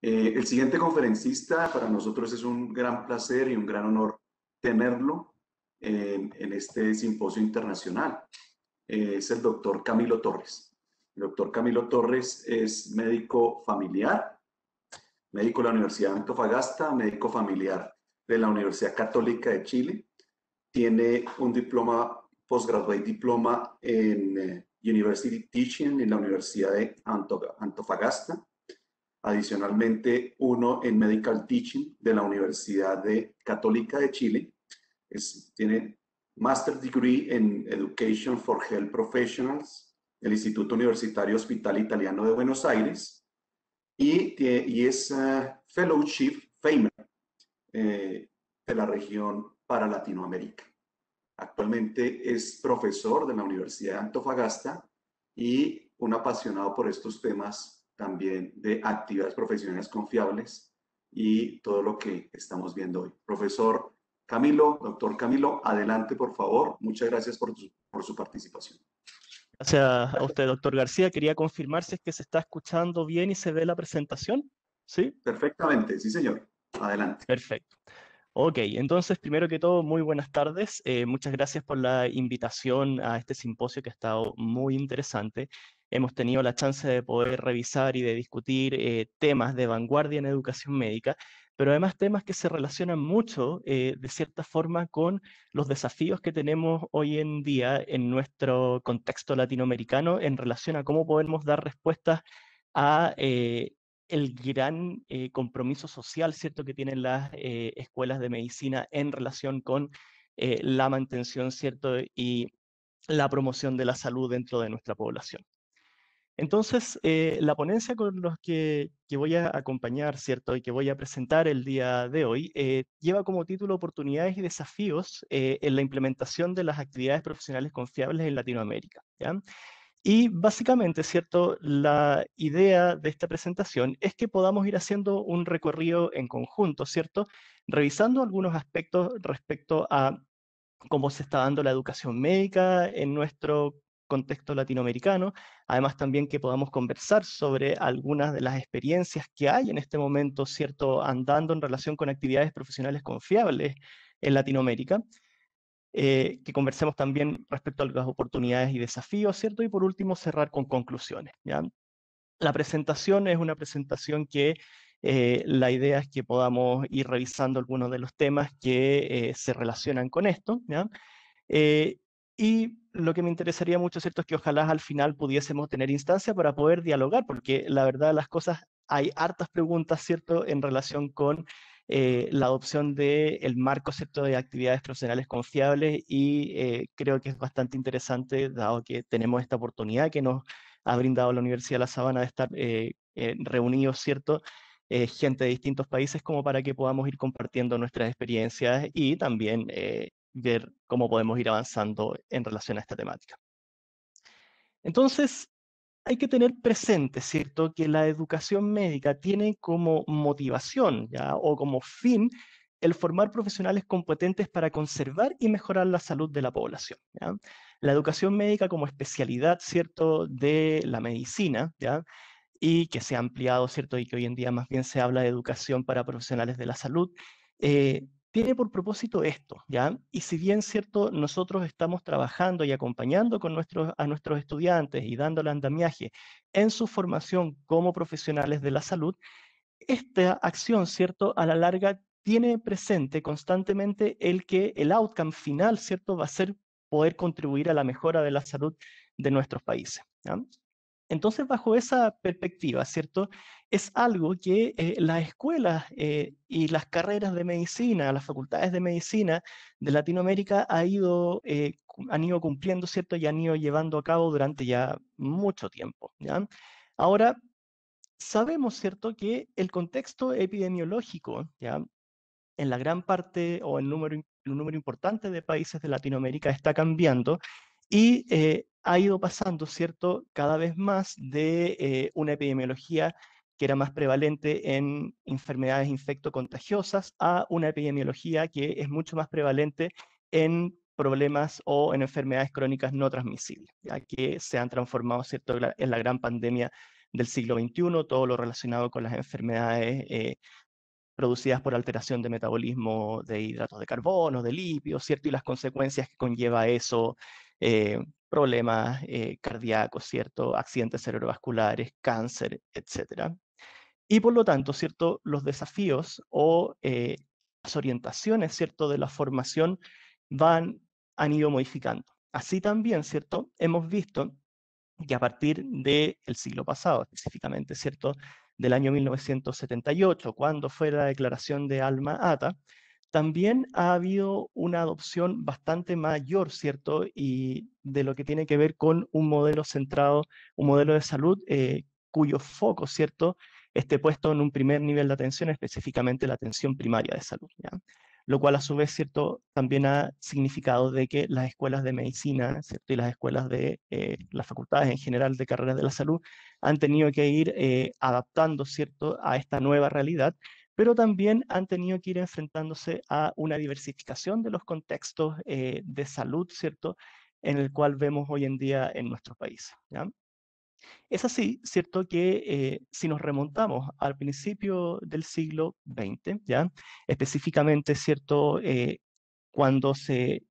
Eh, el siguiente conferencista para nosotros es un gran placer y un gran honor tenerlo en, este simposio internacional. Eh, es el doctor Camilo Torres. El doctor Camilo Torres es médico familiar, médico de la Universidad de Antofagasta, médico familiar de la Universidad Católica de Chile. Tiene un diploma, postgraduate diploma en eh, University Teaching en la Universidad de Antofagasta Adicionalmente, uno en Medical Teaching de la Universidad de Católica de Chile. tiene Master Degree en Education for Health Professionals del Instituto Universitario Hospital Italiano de Buenos Aires. Y, es eh, Fellowship FAMER eh, de la región para Latinoamérica. Actualmente es profesor de la Universidad de Antofagasta y un apasionado por estos temas también de actividades profesionales confiables y todo lo que estamos viendo hoy. Profesor Camilo, doctor Camilo, adelante por favor. Muchas gracias por, por su participación. Gracias a usted, doctor García. Quería confirmar si es que se está escuchando bien y se ve la presentación. ¿Sí? Perfectamente, sí señor. Adelante. Perfecto. Ok, entonces, primero que todo, muy buenas tardes. Eh, muchas gracias por la invitación a este simposio que ha estado muy interesante hemos tenido la chance de poder revisar y de discutir eh, temas de vanguardia en educación médica, pero además temas que se relacionan mucho, eh, de cierta forma, con los desafíos que tenemos hoy en día en nuestro contexto latinoamericano en relación a cómo podemos dar respuestas a eh, el gran compromiso social, ¿cierto?, que tienen las escuelas de medicina en relación con la mantención, ¿cierto?, y la promoción de la salud dentro de nuestra población. Entonces, eh, la ponencia con los que, que, voy a acompañar, ¿cierto? Y que voy a presentar el día de hoy, eh, lleva como título Oportunidades y desafíos eh, en la implementación de las actividades profesionales confiables en Latinoamérica, Y básicamente, ¿cierto? La idea de esta presentación es que podamos ir haciendo un recorrido en conjunto, ¿cierto? Revisando algunos aspectos respecto a cómo se está dando la educación médica en nuestro contexto latinoamericano, además también que podamos conversar sobre algunas de las experiencias que hay en este momento, ¿cierto?, andando en relación con actividades profesionales confiables en Latinoamérica, eh, que conversemos también respecto a las oportunidades y desafíos, ¿cierto? Y por último, cerrar con conclusiones, ¿ya? La presentación es una presentación que eh, la idea es que podamos ir revisando algunos de los temas que eh, se relacionan con esto, ¿ya? y lo que me interesaría mucho, ¿cierto? Es que ojalá al final pudiésemos tener instancia para poder dialogar, porque la verdad las cosas, hay hartas preguntas, ¿cierto?, en relación con eh, la adopción del el marco, de actividades profesionales confiables y eh, creo que es bastante interesante, dado que tenemos esta oportunidad que nos ha brindado la Universidad de La Sabana de estar eh, reunidos, ¿cierto?, gente de distintos países como para que podamos ir compartiendo nuestras experiencias y también ver cómo podemos ir avanzando en relación a esta temática. Entonces, hay que tener presente, ¿cierto?, que la educación médica tiene como motivación ¿ya? o como fin el formar profesionales competentes para conservar y mejorar la salud de la población. ¿ya? La educación médica como especialidad, ¿cierto?, de la medicina, ¿ya? y que se ha ampliado, ¿cierto?, y que hoy en día más bien se habla de educación para profesionales de la salud, eh, tiene por propósito esto, ¿ya? Y si bien cierto, nosotros estamos trabajando y acompañando con nuestros, a nuestros estudiantes y dándole andamiaje en su formación como profesionales de la salud, esta acción, ¿cierto? A la larga tiene presente constantemente el que el outcome final, ¿cierto? Va a ser poder contribuir a la mejora de la salud de nuestros países. ¿ya? Entonces, bajo esa perspectiva, ¿cierto? Es algo que eh, las escuelas eh, y las carreras de medicina, las facultades de medicina de Latinoamérica ha ido, eh, han ido cumpliendo, ¿cierto? Y han ido llevando a cabo durante ya mucho tiempo, ¿ya? Ahora, sabemos, ¿cierto?, que el contexto epidemiológico, ¿ya? En la gran parte o en número, un número importante de países de Latinoamérica está cambiando y ha ido pasando, ¿cierto?, cada vez más de eh, una epidemiología que era más prevalente en enfermedades infectocontagiosas a una epidemiología que es mucho más prevalente en problemas o en enfermedades crónicas no transmisibles, ya que se han transformado ¿cierto? en la gran pandemia del siglo XXI, todo lo relacionado con las enfermedades eh, producidas por alteración de metabolismo de hidratos de carbono, de lípidos, ¿cierto? y las consecuencias que conlleva eso eh, problemas eh, cardíacos, ¿cierto? accidentes cerebrovasculares, cáncer, etc. Y por lo tanto, ¿cierto? los desafíos o eh, las orientaciones ¿cierto? de la formación van, han ido modificando. Así también, ¿cierto? hemos visto que a partir del siglo pasado, específicamente ¿cierto? del año 1978, cuando fue la declaración de Alma Ata, también ha habido una adopción bastante mayor, ¿cierto? Y de lo que tiene que ver con un modelo centrado, un modelo de salud eh, cuyo foco, ¿cierto?, esté puesto en un primer nivel de atención, específicamente la atención primaria de salud, ¿ya? Lo cual a su vez, ¿cierto?, también ha significado de que las escuelas de medicina, ¿cierto? Y las escuelas de eh, las facultades en general de carreras de la salud han tenido que ir eh, adaptando, ¿cierto?, a esta nueva realidad pero también han tenido que ir enfrentándose a una diversificación de los contextos eh, de salud, ¿cierto?, en el cual vemos hoy en día en nuestro país. ¿ya? Es así, ¿cierto?, que eh, si nos remontamos al principio del siglo XX, ¿ya?, específicamente, ¿cierto?, eh, cuando se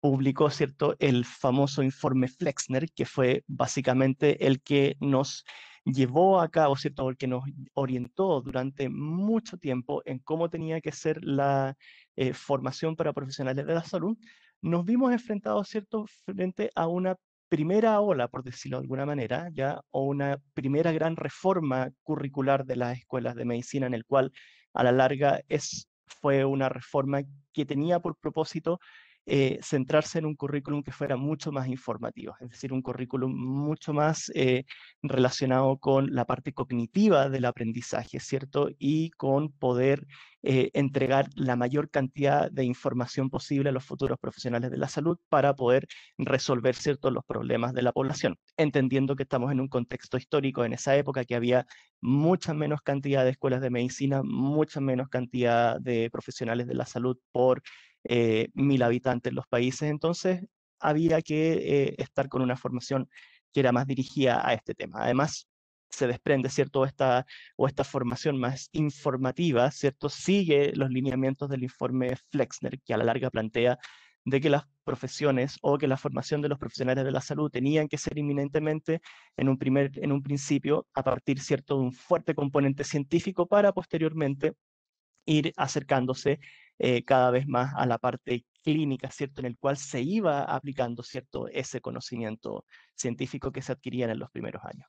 publicó, ¿cierto?, el famoso informe Flexner, que fue básicamente el que nos llevó a cabo, ¿cierto? O que nos orientó durante mucho tiempo en cómo tenía que ser la eh, formación para profesionales de la salud, nos vimos enfrentados, ¿cierto?, frente a una primera ola, por decirlo de alguna manera, ya, o una primera gran reforma curricular de las escuelas de medicina, en el cual a la larga es, fue una reforma que tenía por propósito eh, centrarse en un currículum que fuera mucho más informativo, es decir, un currículum mucho más eh, relacionado con la parte cognitiva del aprendizaje, ¿cierto? Y con poder eh, entregar la mayor cantidad de información posible a los futuros profesionales de la salud para poder resolver ciertos los problemas de la población, entendiendo que estamos en un contexto histórico en esa época que había mucha menos cantidad de escuelas de medicina, mucha menos cantidad de profesionales de la salud por eh, mil habitantes en los países, entonces había que eh, estar con una formación que era más dirigida a este tema. Además, se desprende, ¿cierto? Esta, o esta formación más informativa, ¿cierto? Sigue los lineamientos del informe Flexner, que a la larga plantea de que las profesiones o que la formación de los profesionales de la salud tenían que ser inminentemente en un, primer, en un principio a partir cierto de un fuerte componente científico para posteriormente ir acercándose eh, cada vez más a la parte clínica, ¿cierto? En el cual se iba aplicando, ¿cierto? Ese conocimiento científico que se adquiría en los primeros años.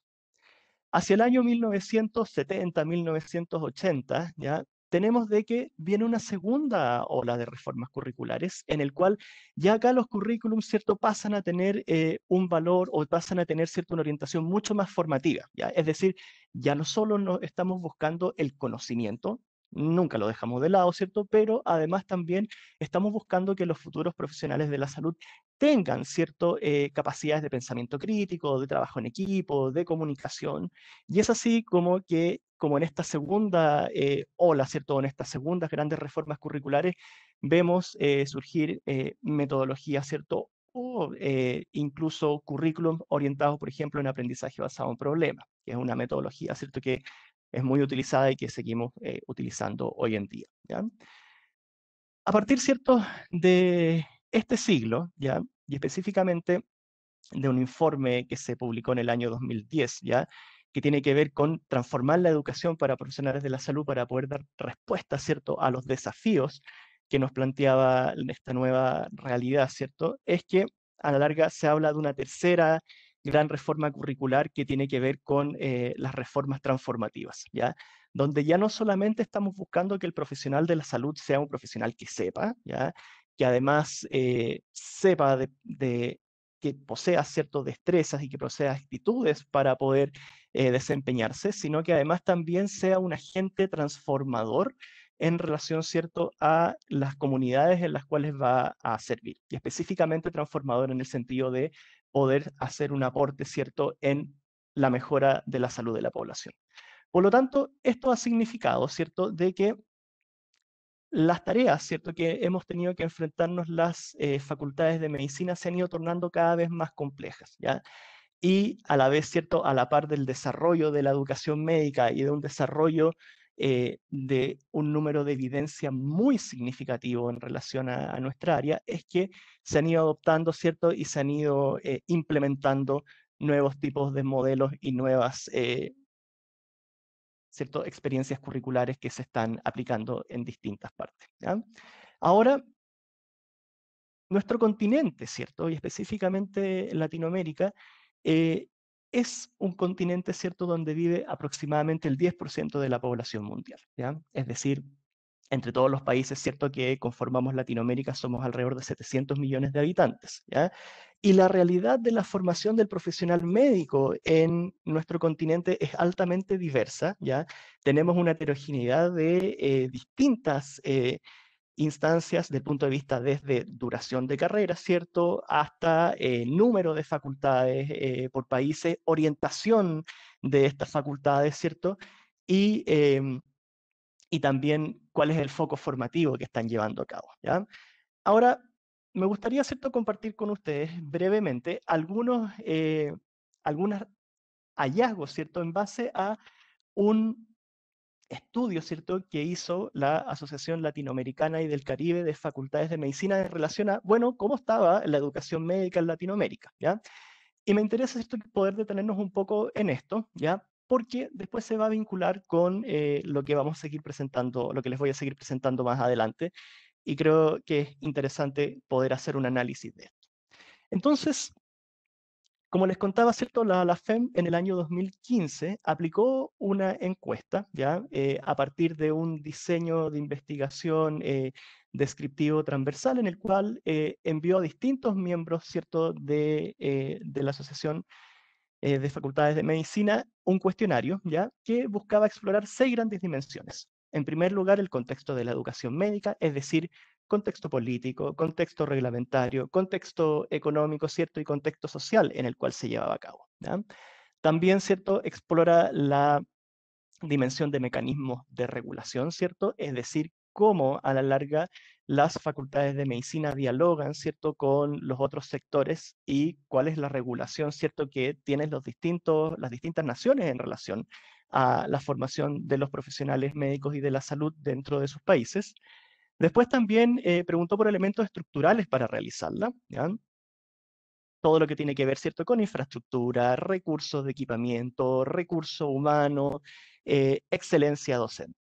Hacia el año 1970, 1980, ¿ya? tenemos de que viene una segunda ola de reformas curriculares, en el cual ya acá los currículums, ¿cierto?, pasan a tener eh, un valor o pasan a tener, cierta una orientación mucho más formativa, Es decir, ya no solo estamos buscando el conocimiento, nunca lo dejamos de lado, ¿cierto? Pero además también estamos buscando que los futuros profesionales de la salud tengan ¿cierto? Eh, capacidades de pensamiento crítico, de trabajo en equipo, de comunicación, y es así como que, como en esta segunda eh, ola, ¿cierto? En estas segundas grandes reformas curriculares, vemos eh, surgir metodologías, ¿cierto? o incluso currículum orientados, por ejemplo, en aprendizaje basado en problemas, que es una metodología, ¿cierto?, que es muy utilizada y que seguimos eh, utilizando hoy en día. A partir, ¿cierto?, de este siglo, ¿ya? y específicamente de un informe que se publicó en el año 2010, ¿ya? que tiene que ver con transformar la educación para profesionales de la salud para poder dar respuesta, ¿cierto?, a los desafíos que nos planteaba esta nueva realidad, ¿cierto? Es que a la larga se habla de una tercera gran reforma curricular que tiene que ver con eh, las reformas transformativas, ¿ya? donde ya no solamente estamos buscando que el profesional de la salud sea un profesional que sepa, ¿ya? que además eh, sepa de, que posea ciertas destrezas y que posea actitudes para poder eh, desempeñarse, sino que además también sea un agente transformador en relación cierto a las comunidades en las cuales va a servir y específicamente transformador en el sentido de poder hacer un aporte cierto en la mejora de la salud de la población. Por lo tanto, esto ha significado, ¿cierto?, de que las tareas, ¿cierto?, que hemos tenido que enfrentarnos las eh, facultades de medicina se han ido tornando cada vez más complejas, ¿ya? Y a la vez, ¿cierto?, a la par del desarrollo de la educación médica y de un desarrollo eh, de un número de evidencia muy significativo en relación a, nuestra área, es que se han ido adoptando, ¿cierto? Y se han ido eh, implementando nuevos tipos de modelos y nuevas eh, ¿cierto? experiencias curriculares que se están aplicando en distintas partes. Ahora, nuestro continente, ¿cierto? Y específicamente Latinoamérica, es un continente, ¿cierto?, donde vive aproximadamente el 10% de la población mundial, ¿ya? Es decir, entre todos los países, ¿cierto?, que conformamos Latinoamérica somos alrededor de 700 millones de habitantes, ¿ya? Y la realidad de la formación del profesional médico en nuestro continente es altamente diversa, ¿ya? Tenemos una heterogeneidad de eh, distintas... Eh, instancias desde el punto de vista desde duración de carrera, ¿cierto?, hasta eh, número de facultades eh, por países, orientación de estas facultades, ¿cierto? Y, em, y también cuál es el foco formativo que están llevando a cabo, ¿ya? Ahora, me gustaría, ¿cierto?, compartir con ustedes brevemente algunos, eh, algunos hallazgos, ¿cierto?, en base a un estudio ¿cierto? que hizo la Asociación Latinoamericana y del Caribe de Facultades de Medicina en relación a, bueno, cómo estaba la educación médica en Latinoamérica, ¿ya? Y me interesa ¿cierto? poder detenernos un poco en esto, ¿ya? Porque después se va a vincular con eh, lo que vamos a seguir presentando, lo que les voy a seguir presentando más adelante, y creo que es interesante poder hacer un análisis de esto. Entonces, como les contaba, ¿cierto? La, FEM en el año 2015 aplicó una encuesta, ¿ya? Eh, a partir de un diseño de investigación eh, descriptivo transversal en el cual eh, envió a distintos miembros, ¿cierto?, de, de la Asociación de Facultades de Medicina un cuestionario, ¿ya?, que buscaba explorar seis grandes dimensiones. En primer lugar, el contexto de la educación médica, es decir, contexto político, contexto reglamentario, contexto económico, ¿cierto? Y contexto social en el cual se llevaba a cabo. También, ¿cierto? Explora la dimensión de mecanismos de regulación, ¿cierto? Es decir, cómo a la larga las facultades de medicina dialogan, ¿cierto?, con los otros sectores y cuál es la regulación, ¿cierto?, que tienen los distintos, las distintas naciones en relación a la formación de los profesionales médicos y de la salud dentro de sus países. Después también eh, preguntó por elementos estructurales para realizarla, todo lo que tiene que ver ¿cierto? con infraestructura, recursos de equipamiento, recurso humano, eh, excelencia docente.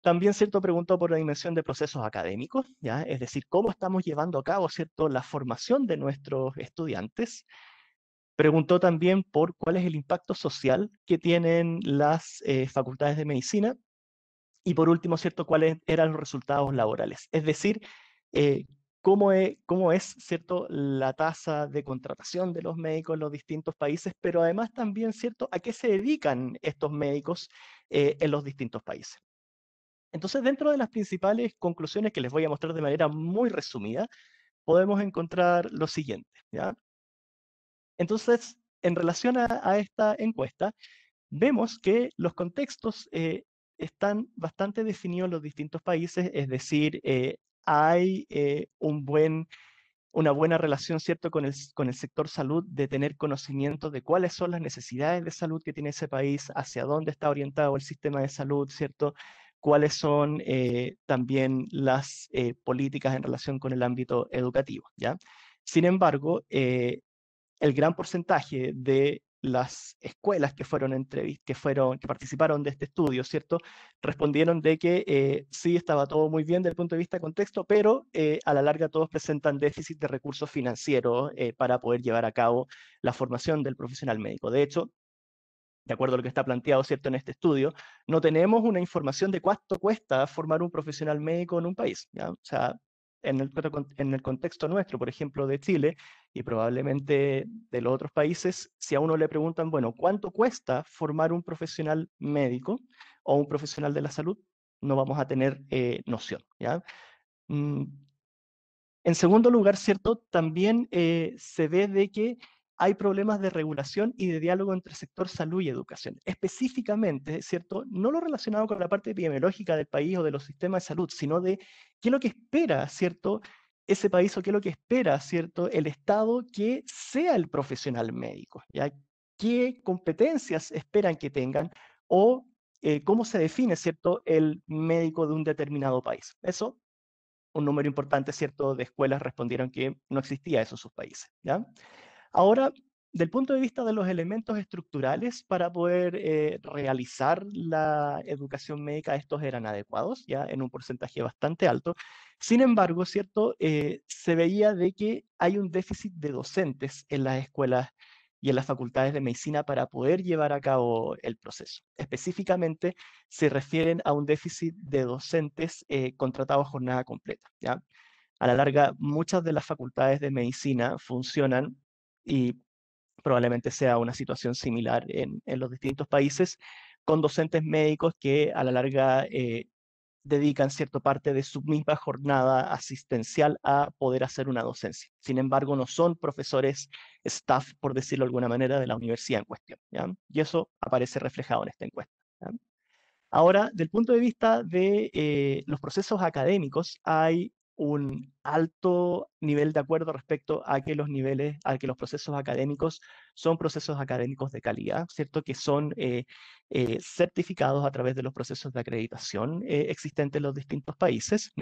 También ¿cierto? preguntó por la dimensión de procesos académicos, es decir, cómo estamos llevando a cabo ¿cierto? la formación de nuestros estudiantes, Preguntó también por cuál es el impacto social que tienen las eh, facultades de medicina y por último, ¿cierto? ¿Cuáles eran los resultados laborales? Es decir, eh, cómo, es, cómo es, ¿cierto? La tasa de contratación de los médicos en los distintos países, pero además también, ¿cierto? ¿A qué se dedican estos médicos eh, en los distintos países? Entonces, dentro de las principales conclusiones que les voy a mostrar de manera muy resumida, podemos encontrar lo siguiente, ¿ya? Entonces, en relación a, esta encuesta, vemos que los contextos eh, están bastante definidos los distintos países, es decir, eh, hay eh, una buena relación ¿cierto? Con, el, sector salud, de tener conocimiento de cuáles son las necesidades de salud que tiene ese país, hacia dónde está orientado el sistema de salud, ¿cierto? cuáles son eh, también las políticas en relación con el ámbito educativo. ¿ya? Sin embargo, el gran porcentaje de las escuelas que fueron que fueron, que participaron de este estudio, ¿cierto? Respondieron de que eh, sí estaba todo muy bien desde el punto de vista de contexto, pero eh, a la larga todos presentan déficit de recursos financieros eh, para poder llevar a cabo la formación del profesional médico. De hecho, de acuerdo a lo que está planteado, ¿cierto?, en este estudio, no tenemos una información de cuánto cuesta formar un profesional médico en un país, ¿ya? O sea, en el, contexto nuestro, por ejemplo, de Chile y probablemente de los otros países, si a uno le preguntan, bueno, ¿cuánto cuesta formar un profesional médico o un profesional de la salud? No vamos a tener eh, noción. ¿ya? Mm. En segundo lugar, ¿cierto? También eh, se ve de que hay problemas de regulación y de diálogo entre el sector salud y educación. Específicamente, ¿cierto? No lo relacionado con la parte epidemiológica del país o de los sistemas de salud, sino de qué es lo que espera, ¿cierto? Ese país o qué es lo que espera, ¿cierto? El Estado que sea el profesional médico, ¿ya? ¿Qué competencias esperan que tengan? O eh, cómo se define, ¿cierto?, el médico de un determinado país. Eso, un número importante, ¿cierto?, de escuelas respondieron que no existía eso en sus países, ¿ya? Ahora, del punto de vista de los elementos estructurales para poder eh, realizar la educación médica, estos eran adecuados, ya en un porcentaje bastante alto. Sin embargo, ¿cierto? Eh, se veía de que hay un déficit de docentes en las escuelas y en las facultades de medicina para poder llevar a cabo el proceso. Específicamente, se refieren a un déficit de docentes eh, contratados a jornada completa, ¿ya? A la larga, muchas de las facultades de medicina funcionan y probablemente sea una situación similar en, los distintos países, con docentes médicos que a la larga eh, dedican cierta parte de su misma jornada asistencial a poder hacer una docencia. Sin embargo, no son profesores staff, por decirlo de alguna manera, de la universidad en cuestión. Y eso aparece reflejado en esta encuesta. Ahora, del punto de vista de eh, los procesos académicos, hay un alto nivel de acuerdo respecto a que los niveles, a que los procesos académicos son procesos académicos de calidad, ¿cierto? Que son eh, eh, certificados a través de los procesos de acreditación eh, existentes en los distintos países,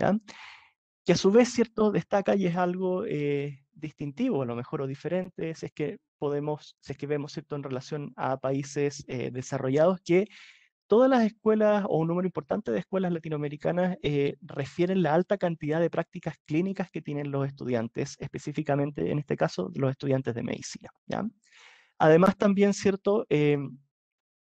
Que a su vez, ¿cierto? Destaca y es algo distintivo, a lo mejor, o diferente, si es que podemos, es que vemos, ¿cierto? En relación a países desarrollados que todas las escuelas o un número importante de escuelas latinoamericanas eh, refieren la alta cantidad de prácticas clínicas que tienen los estudiantes, específicamente en este caso los estudiantes de medicina. ¿ya? Además también, ¿cierto? Eh,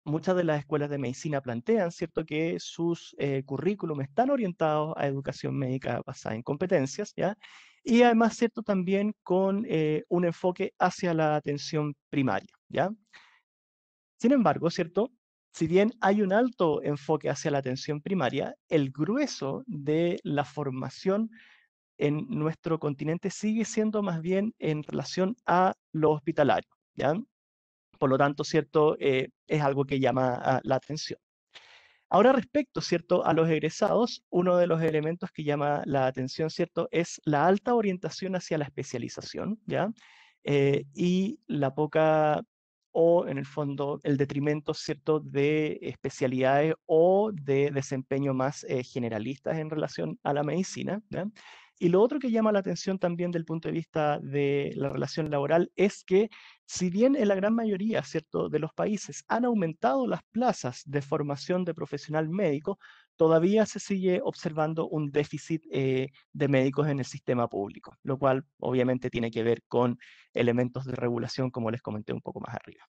muchas de las escuelas de medicina plantean, ¿cierto?, que sus eh, currículum están orientados a educación médica basada en competencias, ¿ya? Y además, ¿cierto?, también con eh, un enfoque hacia la atención primaria, ¿ya? Sin embargo, ¿cierto?, si bien hay un alto enfoque hacia la atención primaria, el grueso de la formación en nuestro continente sigue siendo más bien en relación a lo hospitalario. ¿ya? Por lo tanto, ¿cierto? Eh, es algo que llama la atención. Ahora respecto, ¿cierto?, a los egresados, uno de los elementos que llama la atención, ¿cierto?, es la alta orientación hacia la especialización, ¿ya? Eh, y la poca o en el fondo el detrimento cierto de especialidades o de desempeño más eh, generalistas en relación a la medicina. Y lo otro que llama la atención también del punto de vista de la relación laboral es que si bien en la gran mayoría cierto de los países han aumentado las plazas de formación de profesional médico, todavía se sigue observando un déficit eh, de médicos en el sistema público, lo cual obviamente tiene que ver con elementos de regulación, como les comenté un poco más arriba.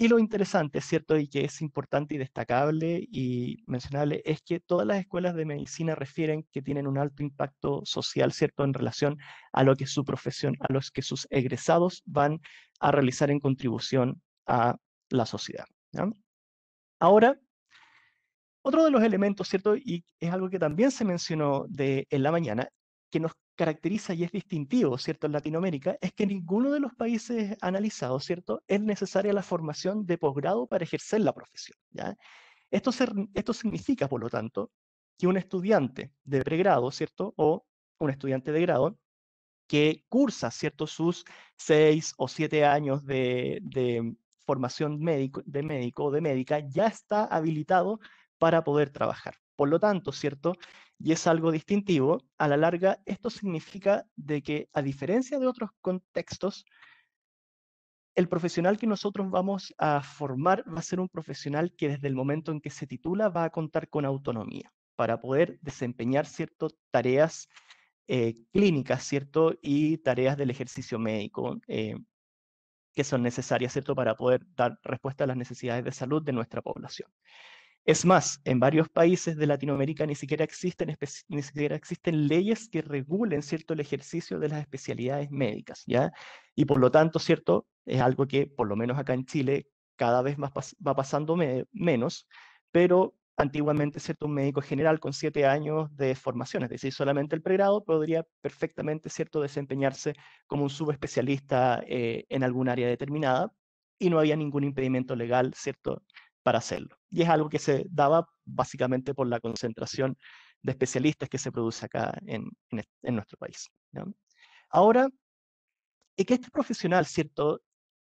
Y lo interesante, ¿cierto? Y que es importante y destacable y mencionable, es que todas las escuelas de medicina refieren que tienen un alto impacto social, ¿cierto? En relación a lo que su profesión, a los que sus egresados van a realizar en contribución a la sociedad. Ahora, otro de los elementos, ¿cierto? Y es algo que también se mencionó de, en la mañana, que nos caracteriza y es distintivo, ¿cierto?, en Latinoamérica, es que ninguno de los países analizados, ¿cierto?, es necesaria la formación de posgrado para ejercer la profesión, ¿ya? Esto, esto significa, por lo tanto, que un estudiante de pregrado, ¿cierto?, o un estudiante de grado, que cursa, ¿cierto?, sus seis o siete años de, de formación médico, de médico o de médica, ya está habilitado para poder trabajar. Por lo tanto, ¿cierto? Y es algo distintivo, a la larga esto significa de que a diferencia de otros contextos, el profesional que nosotros vamos a formar va a ser un profesional que desde el momento en que se titula va a contar con autonomía para poder desempeñar ciertas tareas eh, clínicas, ¿cierto? Y tareas del ejercicio médico eh, que son necesarias, ¿cierto? Para poder dar respuesta a las necesidades de salud de nuestra población. Es más, en varios países de Latinoamérica ni siquiera existen, ni siquiera existen leyes que regulen cierto el ejercicio de las especialidades médicas, ¿ya? Y por lo tanto, cierto, es algo que por lo menos acá en Chile cada vez más va pasando menos, pero antiguamente, ¿cierto? Un médico general con siete años de formación, es decir, solamente el pregrado, podría perfectamente, ¿cierto?, desempeñarse como un subespecialista eh, en algún área determinada y no había ningún impedimento legal, ¿cierto?, para hacerlo. Y es algo que se daba básicamente por la concentración de especialistas que se produce acá en, nuestro país. Ahora, y que este profesional, ¿cierto?,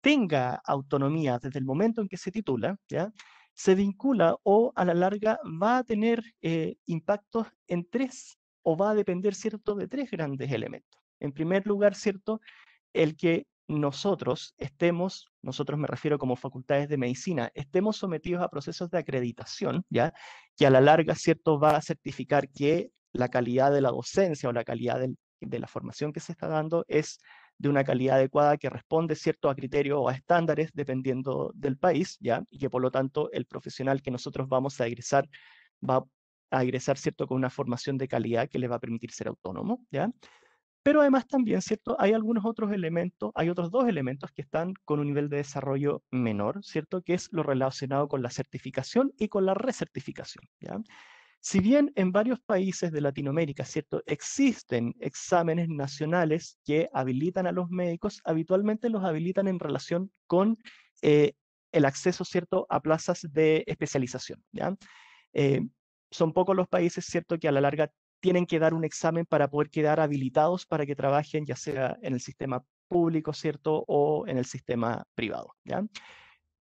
tenga autonomía desde el momento en que se titula, ¿ya? se vincula o a la larga va a tener eh, impactos en tres, o va a depender, ¿cierto?, de tres grandes elementos. En primer lugar, ¿cierto?, el que nosotros estemos, nosotros me refiero como facultades de medicina, estemos sometidos a procesos de acreditación, ¿ya? Que a la larga, ¿cierto?, va a certificar que la calidad de la docencia o la calidad de la formación que se está dando es de una calidad adecuada que responde, ¿cierto?, a criterios o a estándares dependiendo del país, ¿ya? Y que por lo tanto el profesional que nosotros vamos a egresar va a egresar, ¿cierto?, con una formación de calidad que le va a permitir ser autónomo, ¿ya? Pero además también, ¿cierto? Hay algunos otros elementos, hay otros dos elementos que están con un nivel de desarrollo menor, ¿cierto? Que es lo relacionado con la certificación y con la recertificación, ¿ya? Si bien en varios países de Latinoamérica, ¿cierto? Existen exámenes nacionales que habilitan a los médicos, habitualmente los habilitan en relación con eh, el acceso, ¿cierto?, a plazas de especialización, ¿ya? Eh, son pocos los países, ¿cierto?, que a la larga tienen que dar un examen para poder quedar habilitados para que trabajen ya sea en el sistema público, ¿cierto? O en el sistema privado, ¿ya?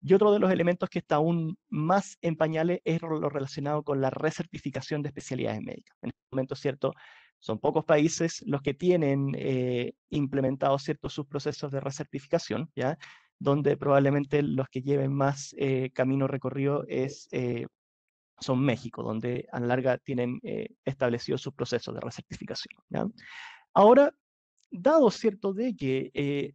Y otro de los elementos que está aún más en pañales es lo relacionado con la recertificación de especialidades médicas. En este momento, ¿cierto? Son pocos países los que tienen eh, implementados ciertos sus procesos de recertificación, ¿ya? donde probablemente los que lleven más eh, camino recorrido es eh, son México, donde a la larga tienen eh, establecido sus procesos de recertificación. ¿ya? Ahora, dado cierto de que eh,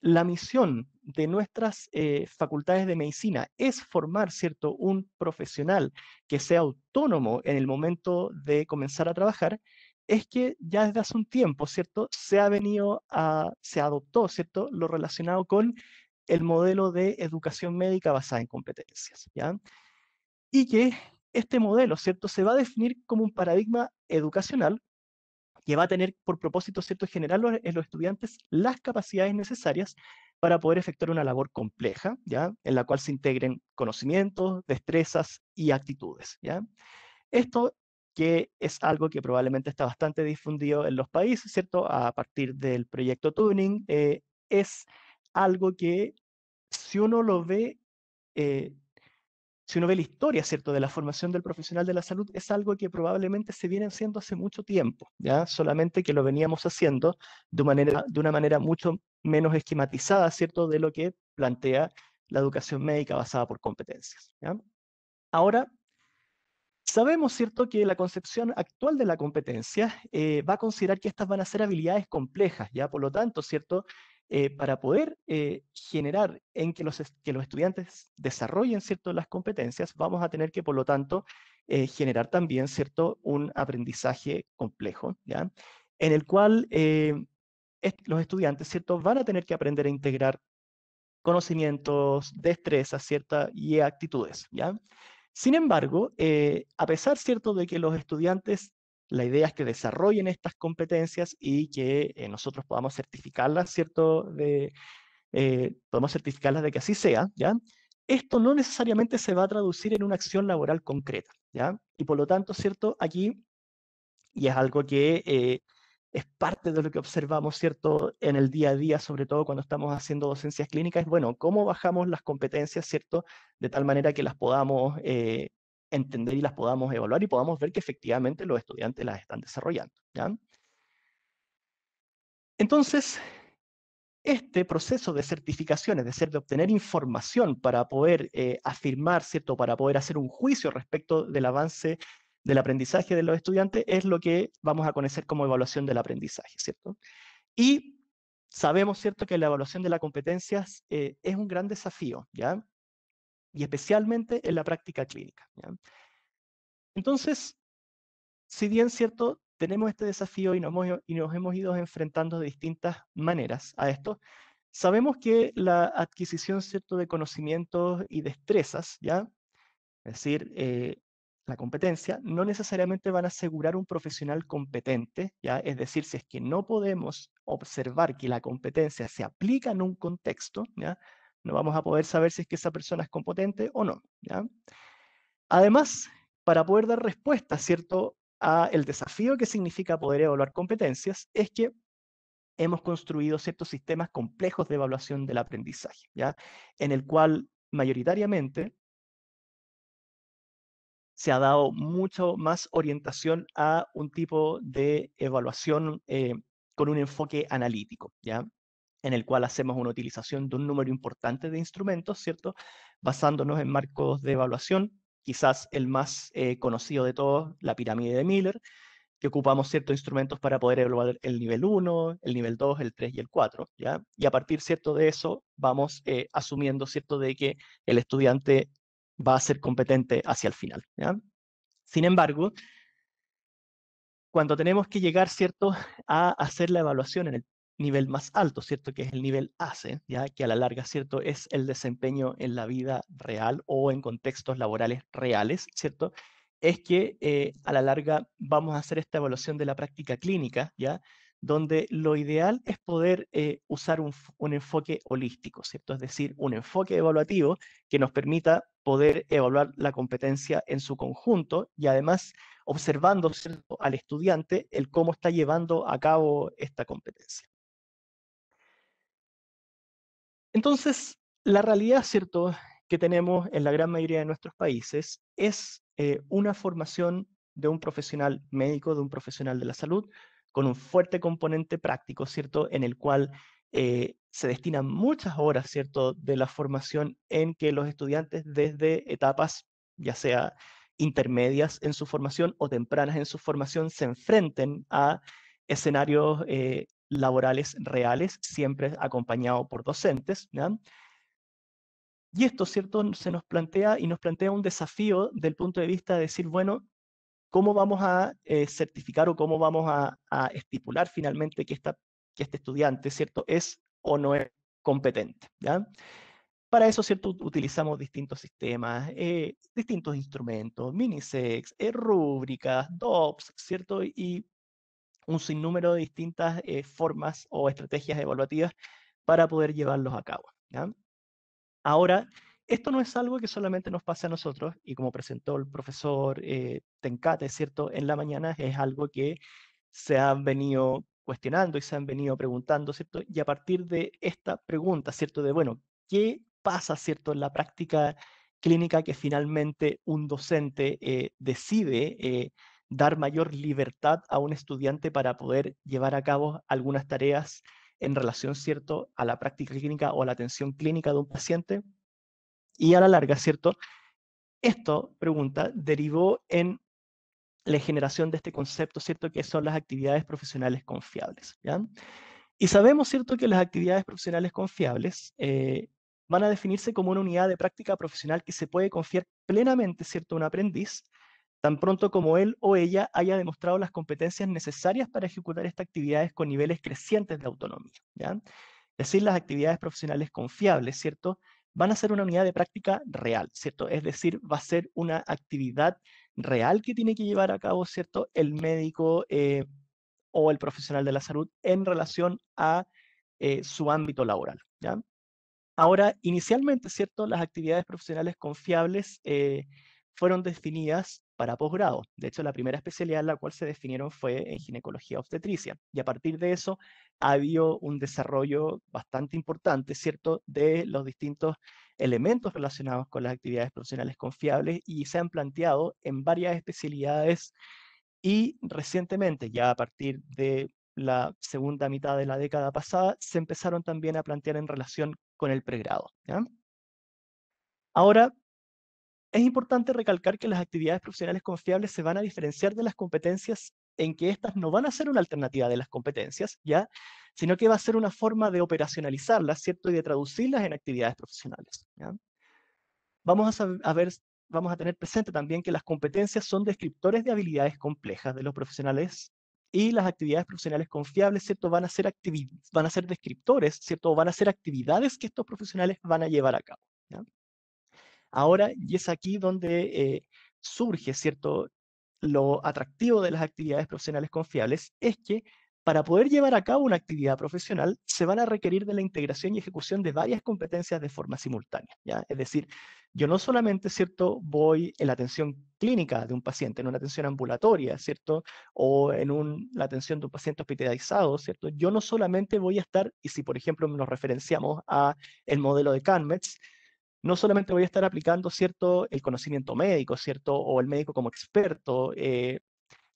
la misión de nuestras eh, facultades de medicina es formar cierto un profesional que sea autónomo en el momento de comenzar a trabajar, es que ya desde hace un tiempo, ¿cierto? Se ha venido a, se adoptó, ¿cierto? Lo relacionado con el modelo de educación médica basada en competencias, ¿ya? y que este modelo, ¿cierto?, se va a definir como un paradigma educacional que va a tener por propósito, ¿cierto?, generar en los estudiantes las capacidades necesarias para poder efectuar una labor compleja, ¿ya?, en la cual se integren conocimientos, destrezas y actitudes, ¿ya? Esto que es algo que probablemente está bastante difundido en los países, ¿cierto?, a partir del proyecto Tuning, eh, es algo que si uno lo ve eh, si uno ve la historia, ¿cierto?, de la formación del profesional de la salud, es algo que probablemente se viene haciendo hace mucho tiempo, ¿ya? Solamente que lo veníamos haciendo de, manera, de una manera mucho menos esquematizada, ¿cierto?, de lo que plantea la educación médica basada por competencias, ¿ya? Ahora, sabemos, ¿cierto?, que la concepción actual de la competencia eh, va a considerar que estas van a ser habilidades complejas, ¿ya? Por lo tanto, ¿cierto?, eh, para poder eh, generar en que los, que los estudiantes desarrollen las competencias, vamos a tener que, por lo tanto, eh, generar también ¿cierto? un aprendizaje complejo, ¿ya? en el cual los estudiantes ¿cierto? van a tener que aprender a integrar conocimientos, destrezas ¿cierta? y actitudes. ¿ya? Sin embargo, a pesar ¿cierto? de que los estudiantes la idea es que desarrollen estas competencias y que eh, nosotros podamos certificarlas, ¿cierto? De, eh, podemos certificarlas de que así sea, ¿ya? Esto no necesariamente se va a traducir en una acción laboral concreta, ¿ya? Y por lo tanto, ¿cierto? Aquí, y es algo que eh, es parte de lo que observamos, ¿cierto? En el día a día, sobre todo cuando estamos haciendo docencias clínicas, es, bueno, ¿cómo bajamos las competencias, ¿cierto? De tal manera que las podamos entender y las podamos evaluar y podamos ver que efectivamente los estudiantes las están desarrollando. ¿ya? Entonces, este proceso de certificación, es decir, de obtener información para poder eh, afirmar, ¿cierto? para poder hacer un juicio respecto del avance del aprendizaje de los estudiantes, es lo que vamos a conocer como evaluación del aprendizaje. ¿cierto? Y sabemos ¿cierto? que la evaluación de las competencias eh, es un gran desafío. ¿ya? y especialmente en la práctica clínica. Entonces, si bien cierto, tenemos este desafío y nos, hemos, ido enfrentando de distintas maneras a esto, sabemos que la adquisición cierto, de conocimientos y destrezas, ¿ya? es decir, eh, la competencia, no necesariamente van a asegurar un profesional competente, ¿ya? es decir, si es que no podemos observar que la competencia se aplica en un contexto, ¿ya? no vamos a poder saber si es que esa persona es competente o no. ¿ya? Además, para poder dar respuesta, ¿cierto?, a el desafío que significa poder evaluar competencias, es que hemos construido ciertos sistemas complejos de evaluación del aprendizaje, ¿ya? En el cual mayoritariamente se ha dado mucho más orientación a un tipo de evaluación eh, con un enfoque analítico, ¿ya? en el cual hacemos una utilización de un número importante de instrumentos, ¿cierto? Basándonos en marcos de evaluación, quizás el más eh, conocido de todos, la pirámide de Miller, que ocupamos ciertos instrumentos para poder evaluar el nivel 1, el nivel 2, el 3 y el 4, ¿ya? Y a partir, ¿cierto? De eso vamos eh, asumiendo, ¿cierto? De que el estudiante va a ser competente hacia el final, Sin embargo, cuando tenemos que llegar, ¿cierto?, a hacer la evaluación en el nivel más alto, ¿cierto? Que es el nivel ACE, ¿ya? Que a la larga, ¿cierto? Es el desempeño en la vida real o en contextos laborales reales, ¿cierto? Es que eh, a la larga vamos a hacer esta evaluación de la práctica clínica, ¿ya? Donde lo ideal es poder eh, usar un, enfoque holístico, ¿cierto? Es decir, un enfoque evaluativo que nos permita poder evaluar la competencia en su conjunto y además observando al estudiante el cómo está llevando a cabo esta competencia. Entonces, la realidad, ¿cierto?, que tenemos en la gran mayoría de nuestros países es eh, una formación de un profesional médico, de un profesional de la salud, con un fuerte componente práctico, ¿cierto?, en el cual eh, se destinan muchas horas, ¿cierto?, de la formación en que los estudiantes desde etapas, ya sea intermedias en su formación o tempranas en su formación, se enfrenten a escenarios eh, laborales reales, siempre acompañado por docentes. Y esto, ¿cierto?, se nos plantea y nos plantea un desafío del punto de vista de decir, bueno, ¿cómo vamos a eh, certificar o cómo vamos a, estipular finalmente que, esta, que este estudiante, ¿cierto?, es o no es competente. ¿ya? Para eso, ¿cierto? Utilizamos distintos sistemas, eh, distintos instrumentos, minisex, eh, rúbricas, DOPS, ¿cierto? Y un sinnúmero de distintas eh, formas o estrategias evaluativas para poder llevarlos a cabo. Ahora, esto no es algo que solamente nos pase a nosotros, y como presentó el profesor eh, Tencate, ¿cierto? En la mañana es algo que se han venido cuestionando y se han venido preguntando, ¿cierto? Y a partir de esta pregunta, ¿cierto? De, bueno, ¿qué pasa, ¿cierto? En la práctica clínica que finalmente un docente eh, decide eh, dar mayor libertad a un estudiante para poder llevar a cabo algunas tareas en relación, ¿cierto?, a la práctica clínica o a la atención clínica de un paciente. Y a la larga, ¿cierto? Esto, pregunta, derivó en la generación de este concepto, ¿cierto?, que son las actividades profesionales confiables, Y sabemos, ¿cierto?, que las actividades profesionales confiables eh, van a definirse como una unidad de práctica profesional que se puede confiar plenamente, ¿cierto?, a un aprendiz tan pronto como él o ella haya demostrado las competencias necesarias para ejecutar estas actividades con niveles crecientes de autonomía. ¿ya? Es decir, las actividades profesionales confiables, ¿cierto? Van a ser una unidad de práctica real, ¿cierto? Es decir, va a ser una actividad real que tiene que llevar a cabo, ¿cierto? El médico eh, o el profesional de la salud en relación a eh, su ámbito laboral, ¿ya? Ahora, inicialmente, ¿cierto? Las actividades profesionales confiables... Eh, fueron definidas para posgrado. De hecho, la primera especialidad en la cual se definieron fue en ginecología obstetricia. Y a partir de eso ha habido un desarrollo bastante importante, ¿cierto?, de los distintos elementos relacionados con las actividades profesionales confiables y se han planteado en varias especialidades y recientemente, ya a partir de la segunda mitad de la década pasada, se empezaron también a plantear en relación con el pregrado. Ahora, es importante recalcar que las actividades profesionales confiables se van a diferenciar de las competencias en que estas no van a ser una alternativa de las competencias, ¿ya? sino que va a ser una forma de operacionalizarlas, ¿cierto? Y de traducirlas en actividades profesionales. ¿ya? Vamos a, ver vamos a tener presente también que las competencias son descriptores de habilidades complejas de los profesionales y las actividades profesionales confiables, ¿cierto? Van a ser, van a ser descriptores, ¿cierto? O van a ser actividades que estos profesionales van a llevar a cabo. ¿ya? ahora, y es aquí donde eh, surge, ¿cierto? Lo atractivo de las actividades profesionales confiables es que para poder llevar a cabo una actividad profesional, se van a requerir de la integración y ejecución de varias competencias de forma simultánea. ¿ya? Es decir, yo no solamente ¿cierto? voy en la atención clínica de un paciente, en una atención ambulatoria, ¿cierto? o en la atención de un paciente hospitalizado, ¿cierto? yo no solamente voy a estar, y si por ejemplo nos referenciamos a el modelo de CanMeds, no solamente voy a estar aplicando, ¿cierto?, el conocimiento médico, ¿cierto?, o el médico como experto, eh,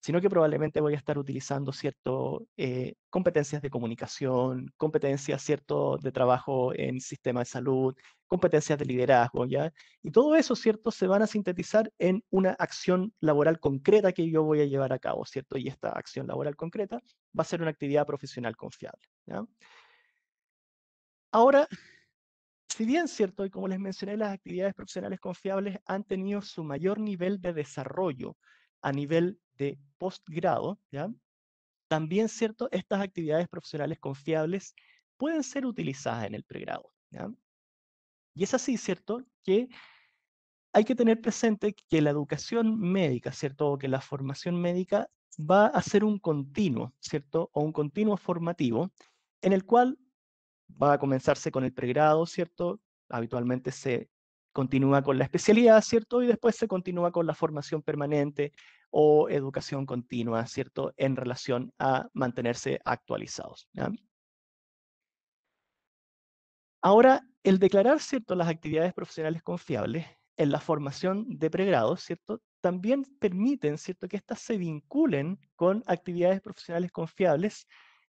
sino que probablemente voy a estar utilizando, ¿cierto?, eh, competencias de comunicación, competencias, ¿cierto?, de trabajo en sistema de salud, competencias de liderazgo, ¿ya? Y todo eso, ¿cierto?, se van a sintetizar en una acción laboral concreta que yo voy a llevar a cabo, ¿cierto? Y esta acción laboral concreta va a ser una actividad profesional confiable, Ahora, si bien, cierto, y como les mencioné, las actividades profesionales confiables han tenido su mayor nivel de desarrollo a nivel de postgrado, ¿ya? También, cierto, estas actividades profesionales confiables pueden ser utilizadas en el pregrado, Y es así, cierto, que hay que tener presente que la educación médica, ¿cierto? O que la formación médica va a ser un continuo, ¿cierto? O un continuo formativo, en el cual va a comenzarse con el pregrado, ¿cierto? Habitualmente se continúa con la especialidad, ¿cierto? Y después se continúa con la formación permanente o educación continua, ¿cierto? En relación a mantenerse actualizados. Ahora, el declarar, ¿cierto?, las actividades profesionales confiables en la formación de pregrado, ¿cierto?, también permiten, ¿cierto?, que éstas se vinculen con actividades profesionales confiables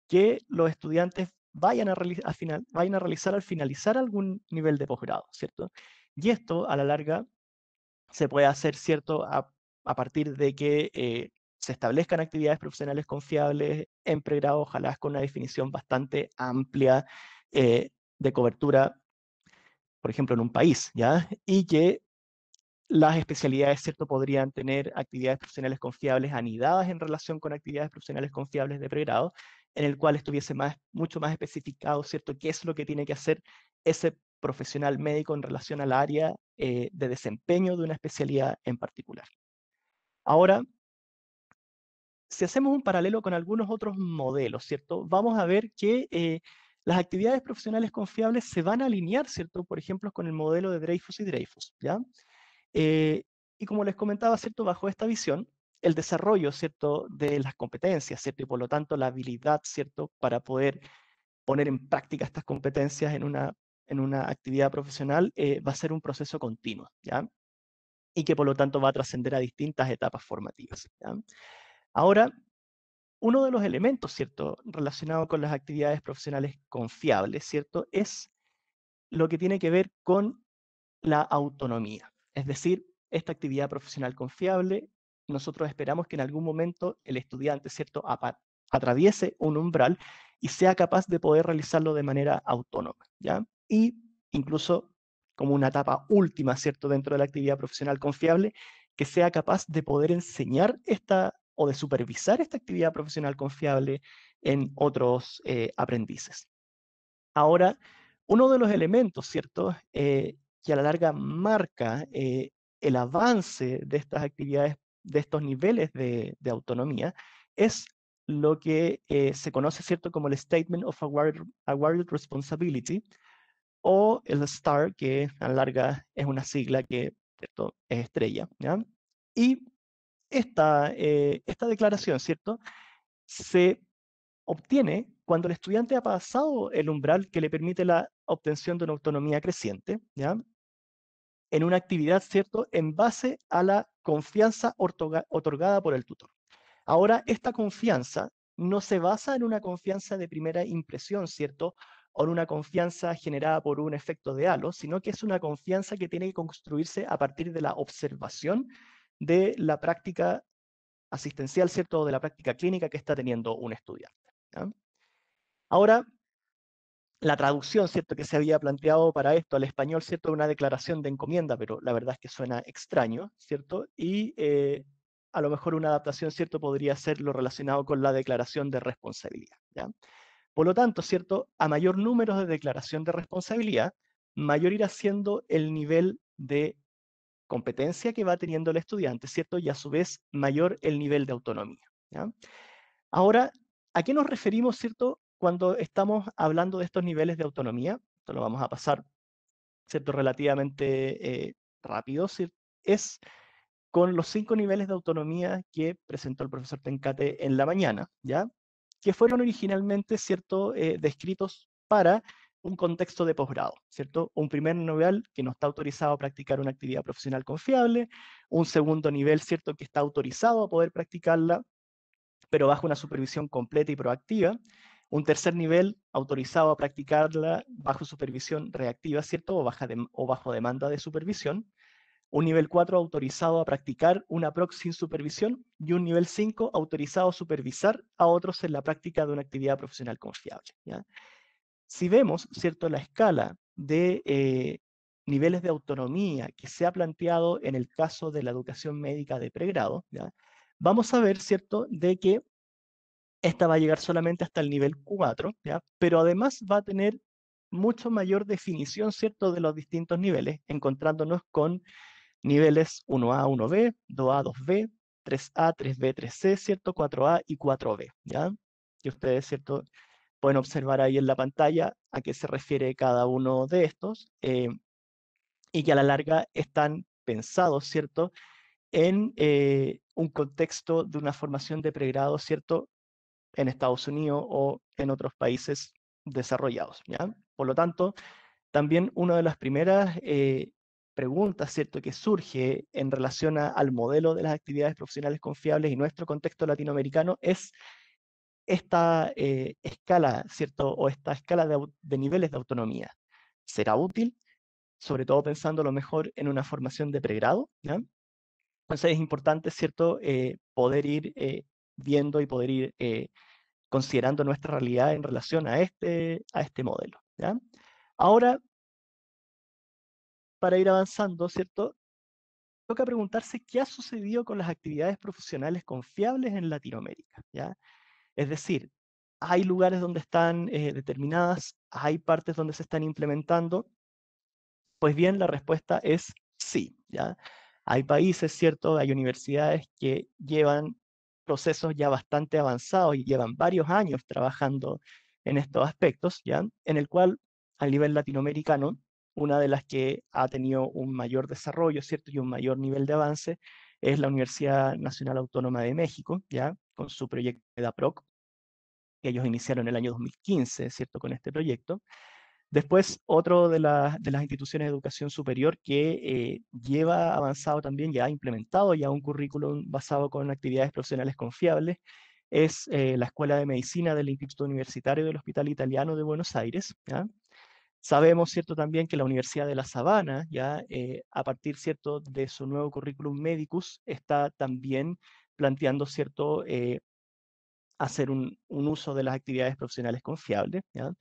que los estudiantes vayan a, final vayan a realizar al finalizar algún nivel de posgrado, ¿cierto? Y esto, a la larga, se puede hacer, ¿cierto?, a, partir de que eh, se establezcan actividades profesionales confiables en pregrado, ojalá con una definición bastante amplia eh, de cobertura, por ejemplo, en un país, ¿ya? Y que las especialidades, ¿cierto?, podrían tener actividades profesionales confiables anidadas en relación con actividades profesionales confiables de pregrado en el cual estuviese más, mucho más especificado, ¿cierto?, qué es lo que tiene que hacer ese profesional médico en relación al área eh, de desempeño de una especialidad en particular. Ahora, si hacemos un paralelo con algunos otros modelos, ¿cierto? Vamos a ver que eh, las actividades profesionales confiables se van a alinear, ¿cierto? Por ejemplo, con el modelo de Dreyfus y Dreyfus, ¿ya? Eh, y como les comentaba, ¿cierto? Bajo esta visión, el desarrollo, ¿cierto?, de las competencias, ¿cierto?, y por lo tanto la habilidad, ¿cierto?, para poder poner en práctica estas competencias en una, en una actividad profesional eh, va a ser un proceso continuo, ¿ya? Y que por lo tanto va a trascender a distintas etapas formativas, Ahora, uno de los elementos, ¿cierto?, relacionado con las actividades profesionales confiables, ¿cierto?, es lo que tiene que ver con la autonomía. Es decir, esta actividad profesional confiable nosotros esperamos que en algún momento el estudiante, ¿cierto?, atraviese un umbral y sea capaz de poder realizarlo de manera autónoma, ¿ya? Y incluso como una etapa última, ¿cierto?, dentro de la actividad profesional confiable, que sea capaz de poder enseñar esta o de supervisar esta actividad profesional confiable en otros eh, aprendices. Ahora, uno de los elementos, ¿cierto?, eh, que a la larga marca eh, el avance de estas actividades de estos niveles de, autonomía es lo que eh, se conoce cierto como el Statement of Awarded, Responsibility o el STAR, que a larga es una sigla que es estrella. Y esta, eh, esta declaración, ¿cierto? Se obtiene cuando el estudiante ha pasado el umbral que le permite la obtención de una autonomía creciente, ¿ya? en una actividad, ¿cierto?, en base a la confianza otorgada por el tutor. Ahora, esta confianza no se basa en una confianza de primera impresión, ¿cierto?, o en una confianza generada por un efecto de halo, sino que es una confianza que tiene que construirse a partir de la observación de la práctica asistencial, ¿cierto?, o de la práctica clínica que está teniendo un estudiante. Ahora, la traducción, ¿cierto?, que se había planteado para esto al español, ¿cierto?, una declaración de encomienda, pero la verdad es que suena extraño, ¿cierto? Y eh, a lo mejor una adaptación, ¿cierto?, podría ser lo relacionado con la declaración de responsabilidad, ¿ya? Por lo tanto, ¿cierto?, a mayor número de declaración de responsabilidad, mayor irá siendo el nivel de competencia que va teniendo el estudiante, ¿cierto? Y a su vez, mayor el nivel de autonomía, ¿ya? Ahora, ¿a qué nos referimos, ¿cierto?, cuando estamos hablando de estos niveles de autonomía, esto lo vamos a pasar, ¿cierto? Relativamente eh, rápido, es con los cinco niveles de autonomía que presentó el profesor Tencate en la mañana, ¿ya? Que fueron originalmente, ¿cierto?, eh, descritos para un contexto de posgrado, ¿cierto? Un primer nivel que no está autorizado a practicar una actividad profesional confiable, un segundo nivel, ¿cierto?, que está autorizado a poder practicarla, pero bajo una supervisión completa y proactiva, un tercer nivel autorizado a practicarla bajo supervisión reactiva, ¿cierto? O, o bajo demanda de supervisión. Un nivel 4 autorizado a practicar una PROC sin supervisión. Y un nivel 5 autorizado a supervisar a otros en la práctica de una actividad profesional confiable. ¿ya? Si vemos, ¿cierto? La escala de eh, niveles de autonomía que se ha planteado en el caso de la educación médica de pregrado, ¿ya? vamos a ver, ¿cierto?, de que esta va a llegar solamente hasta el nivel 4, ¿ya? pero además va a tener mucho mayor definición, ¿cierto?, de los distintos niveles, encontrándonos con niveles 1A, 1B, 2A, 2B, 3A, 3B, 3C, ¿cierto?, 4A y 4B, ¿ya? que ustedes, ¿cierto?, pueden observar ahí en la pantalla a qué se refiere cada uno de estos, eh, y que a la larga están pensados, ¿cierto?, en eh, un contexto de una formación de pregrado, ¿cierto?, en Estados Unidos o en otros países desarrollados. ¿ya? Por lo tanto, también una de las primeras eh, preguntas ¿cierto? que surge en relación al modelo de las actividades profesionales confiables y nuestro contexto latinoamericano es esta eh, escala, ¿cierto? O esta escala de, niveles de autonomía. ¿Será útil? Sobre todo pensando a lo mejor en una formación de pregrado, ¿ya? Entonces es importante, ¿cierto?, eh, poder ir eh, viendo y poder ir eh, considerando nuestra realidad en relación a este, a este modelo. ¿ya? Ahora, para ir avanzando, ¿cierto? Toca preguntarse qué ha sucedido con las actividades profesionales confiables en Latinoamérica. ¿ya? Es decir, hay lugares donde están eh, determinadas, hay partes donde se están implementando. Pues bien, la respuesta es sí. ¿ya? Hay países, ¿cierto? Hay universidades que llevan procesos ya bastante avanzados y llevan varios años trabajando en estos aspectos, ¿ya? en el cual a nivel latinoamericano, una de las que ha tenido un mayor desarrollo ¿cierto? y un mayor nivel de avance es la Universidad Nacional Autónoma de México, ¿ya? con su proyecto EDAPROC, que ellos iniciaron en el año 2015 ¿cierto? con este proyecto, Después, otro de, las instituciones de educación superior que eh, lleva avanzado también, ya ha implementado ya un currículum basado con actividades profesionales confiables, es eh, la Escuela de Medicina del Instituto Universitario del Hospital Italiano de Buenos Aires. Sabemos, cierto, también que la Universidad de La Sabana, ya eh, a partir, cierto, de su nuevo currículum medicus, está también planteando, cierto, hacer un, uso de las actividades profesionales confiables, ¿ya?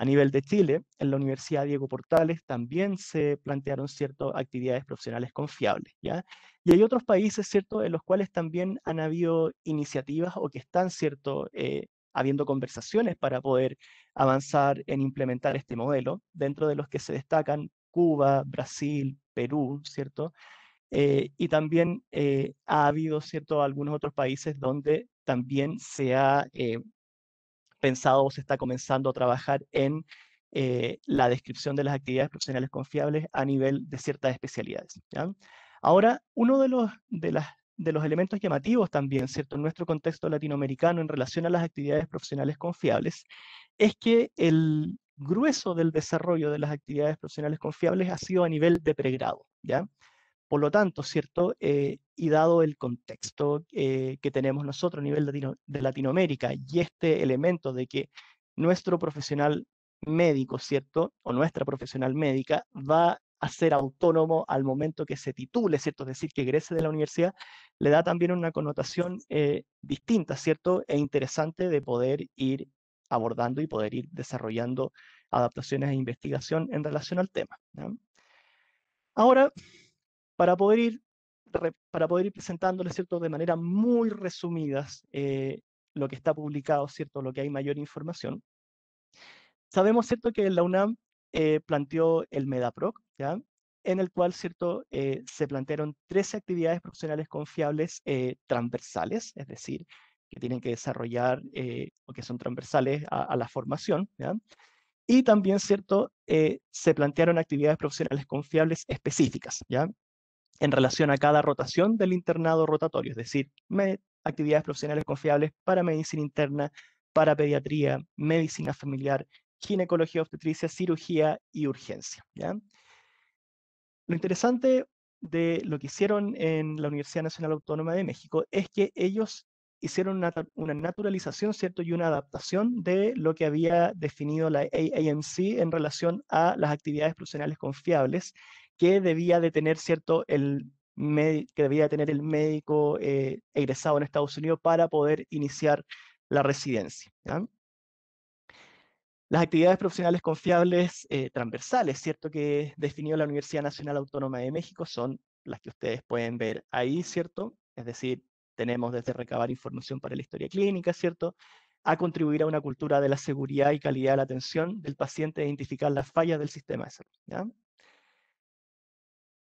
A nivel de Chile, en la Universidad Diego Portales también se plantearon ciertas actividades profesionales confiables, ¿ya? Y hay otros países, ¿cierto?, en los cuales también han habido iniciativas o que están, ¿cierto?, eh, habiendo conversaciones para poder avanzar en implementar este modelo, dentro de los que se destacan Cuba, Brasil, Perú, ¿cierto? Eh, y también eh, ha habido, ¿cierto?, algunos otros países donde también se ha eh, pensado o se está comenzando a trabajar en eh, la descripción de las actividades profesionales confiables a nivel de ciertas especialidades. Ahora, uno de los, de los elementos llamativos también, ¿cierto? En nuestro contexto latinoamericano en relación a las actividades profesionales confiables, es que el grueso del desarrollo de las actividades profesionales confiables ha sido a nivel de pregrado, ¿ya? Por lo tanto, ¿cierto? Eh, y dado el contexto eh, que tenemos nosotros a nivel de Latinoamérica y este elemento de que nuestro profesional médico, ¿cierto? O nuestra profesional médica va a ser autónomo al momento que se titule, ¿cierto? Es decir, que egrese de la universidad, le da también una connotación eh, distinta, ¿cierto? E interesante de poder ir abordando y poder ir desarrollando adaptaciones e investigación en relación al tema. Ahora, para poder ir, para poder ir presentándoles ¿cierto? de manera muy resumidas eh, lo que está publicado, ¿cierto? lo que hay mayor información. Sabemos ¿cierto? que la UNAM eh, planteó el MEDAPROC, ¿ya? en el cual ¿cierto? Eh, se plantearon 13 actividades profesionales confiables transversales, es decir, que tienen que desarrollar o que son transversales a, la formación. ¿ya? Y también, ¿cierto? se plantearon actividades profesionales confiables específicas, ¿ya? en relación a cada rotación del internado rotatorio, es decir, actividades profesionales confiables para medicina interna, para pediatría, medicina familiar, ginecología obstetricia, cirugía y urgencia. Lo interesante de lo que hicieron en la Universidad Nacional Autónoma de México es que ellos hicieron una, naturalización, ¿cierto? Y una adaptación de lo que había definido la AAMC en relación a las actividades profesionales confiables que debía de tener, ¿cierto? El que debía tener el médico eh, egresado en Estados Unidos para poder iniciar la residencia. Las actividades profesionales confiables eh, transversales, ¿cierto? Que definió la Universidad Nacional Autónoma de México son las que ustedes pueden ver ahí, ¿cierto? Es decir, tenemos desde recabar información para la historia clínica, ¿cierto? A contribuir a una cultura de la seguridad y calidad de la atención del paciente, e identificar las fallas del sistema de salud.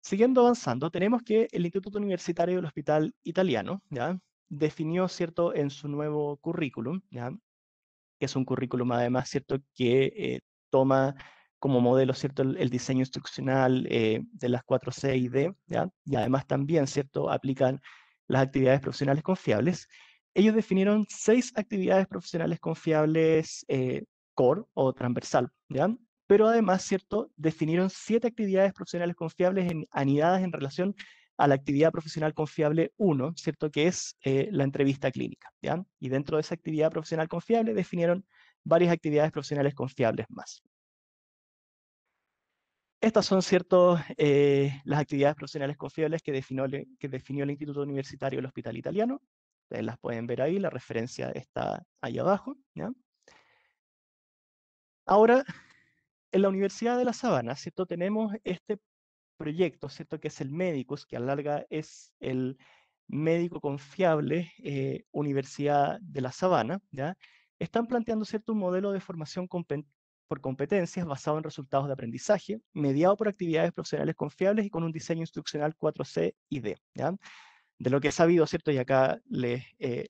Siguiendo avanzando, tenemos que el Instituto Universitario del Hospital Italiano ¿ya? definió ¿cierto? en su nuevo currículum, que es un currículum además ¿cierto? que eh, toma como modelo ¿cierto? El, diseño instruccional eh, de las 4C y D, y además también ¿cierto? aplican las actividades profesionales confiables. Ellos definieron seis actividades profesionales confiables eh, core o transversal, ¿ya? pero además, ¿cierto?, definieron siete actividades profesionales confiables anidadas en relación a la actividad profesional confiable 1, ¿cierto?, que es eh, la entrevista clínica, ¿ya? Y dentro de esa actividad profesional confiable definieron varias actividades profesionales confiables más. Estas son, ¿cierto?, eh, las actividades profesionales confiables que definió, que definió el Instituto Universitario del Hospital Italiano. Ustedes las pueden ver ahí, la referencia está ahí abajo, ¿ya? Ahora en la Universidad de La Sabana, ¿cierto? Tenemos este proyecto, ¿cierto? Que es el Médicos, que a larga es el médico confiable eh, Universidad de La Sabana, ¿ya? Están planteando, ¿cierto? Un modelo de formación por competencias basado en resultados de aprendizaje, mediado por actividades profesionales confiables y con un diseño instruccional 4C y D, ¿ya? De lo que he sabido, ¿cierto? Y acá les, eh,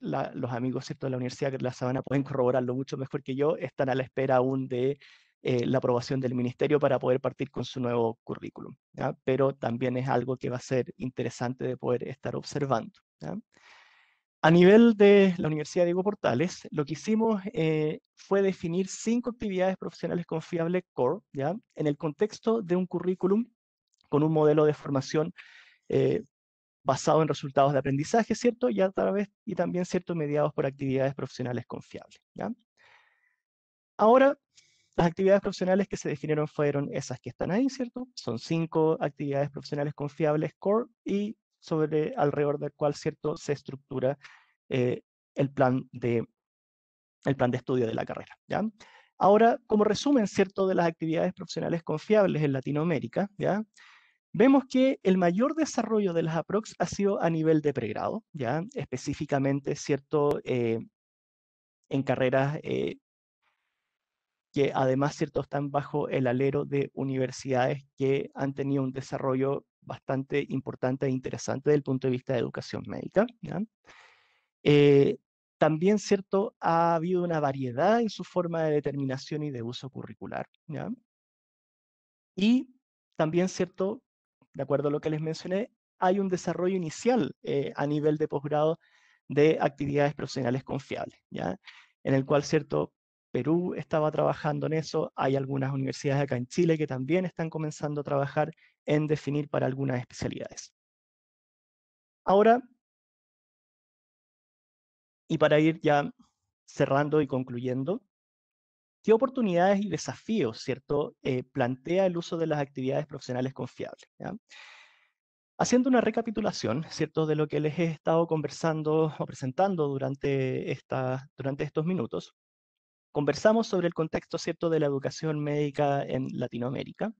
los amigos ¿cierto? de la Universidad de La Sabana pueden corroborarlo mucho mejor que yo, están a la espera aún de eh, la aprobación del ministerio para poder partir con su nuevo currículum. Pero también es algo que va a ser interesante de poder estar observando. A nivel de la Universidad Diego Portales, lo que hicimos eh, fue definir cinco actividades profesionales confiables core, ¿ya? en el contexto de un currículum con un modelo de formación eh, basado en resultados de aprendizaje, ¿cierto? Y, a través, y también, ¿cierto?, mediados por actividades profesionales confiables, ¿ya? Ahora las actividades profesionales que se definieron fueron esas que están ahí, ¿cierto? Son cinco actividades profesionales confiables core y sobre alrededor del cual, ¿cierto?, se estructura eh, el, plan de, el plan de estudio de la carrera, ¿ya? Ahora, como resumen, ¿cierto?, de las actividades profesionales confiables en Latinoamérica, ¿ya? Vemos que el mayor desarrollo de las APROX ha sido a nivel de pregrado, ¿ya? Específicamente, ¿cierto?, eh, en carreras eh, que además cierto, están bajo el alero de universidades que han tenido un desarrollo bastante importante e interesante desde el punto de vista de educación médica. ¿ya? Eh, también, cierto, ha habido una variedad en su forma de determinación y de uso curricular. ¿ya? Y también, cierto, de acuerdo a lo que les mencioné, hay un desarrollo inicial eh, a nivel de posgrado de actividades profesionales confiables, ¿ya? en el cual, cierto, Perú estaba trabajando en eso, hay algunas universidades acá en Chile que también están comenzando a trabajar en definir para algunas especialidades. Ahora, y para ir ya cerrando y concluyendo, ¿qué oportunidades y desafíos, cierto, eh, plantea el uso de las actividades profesionales confiables? Haciendo una recapitulación, ¿cierto?, de lo que les he estado conversando o presentando durante, durante estos minutos, Conversamos sobre el contexto ¿cierto? de la educación médica en Latinoamérica,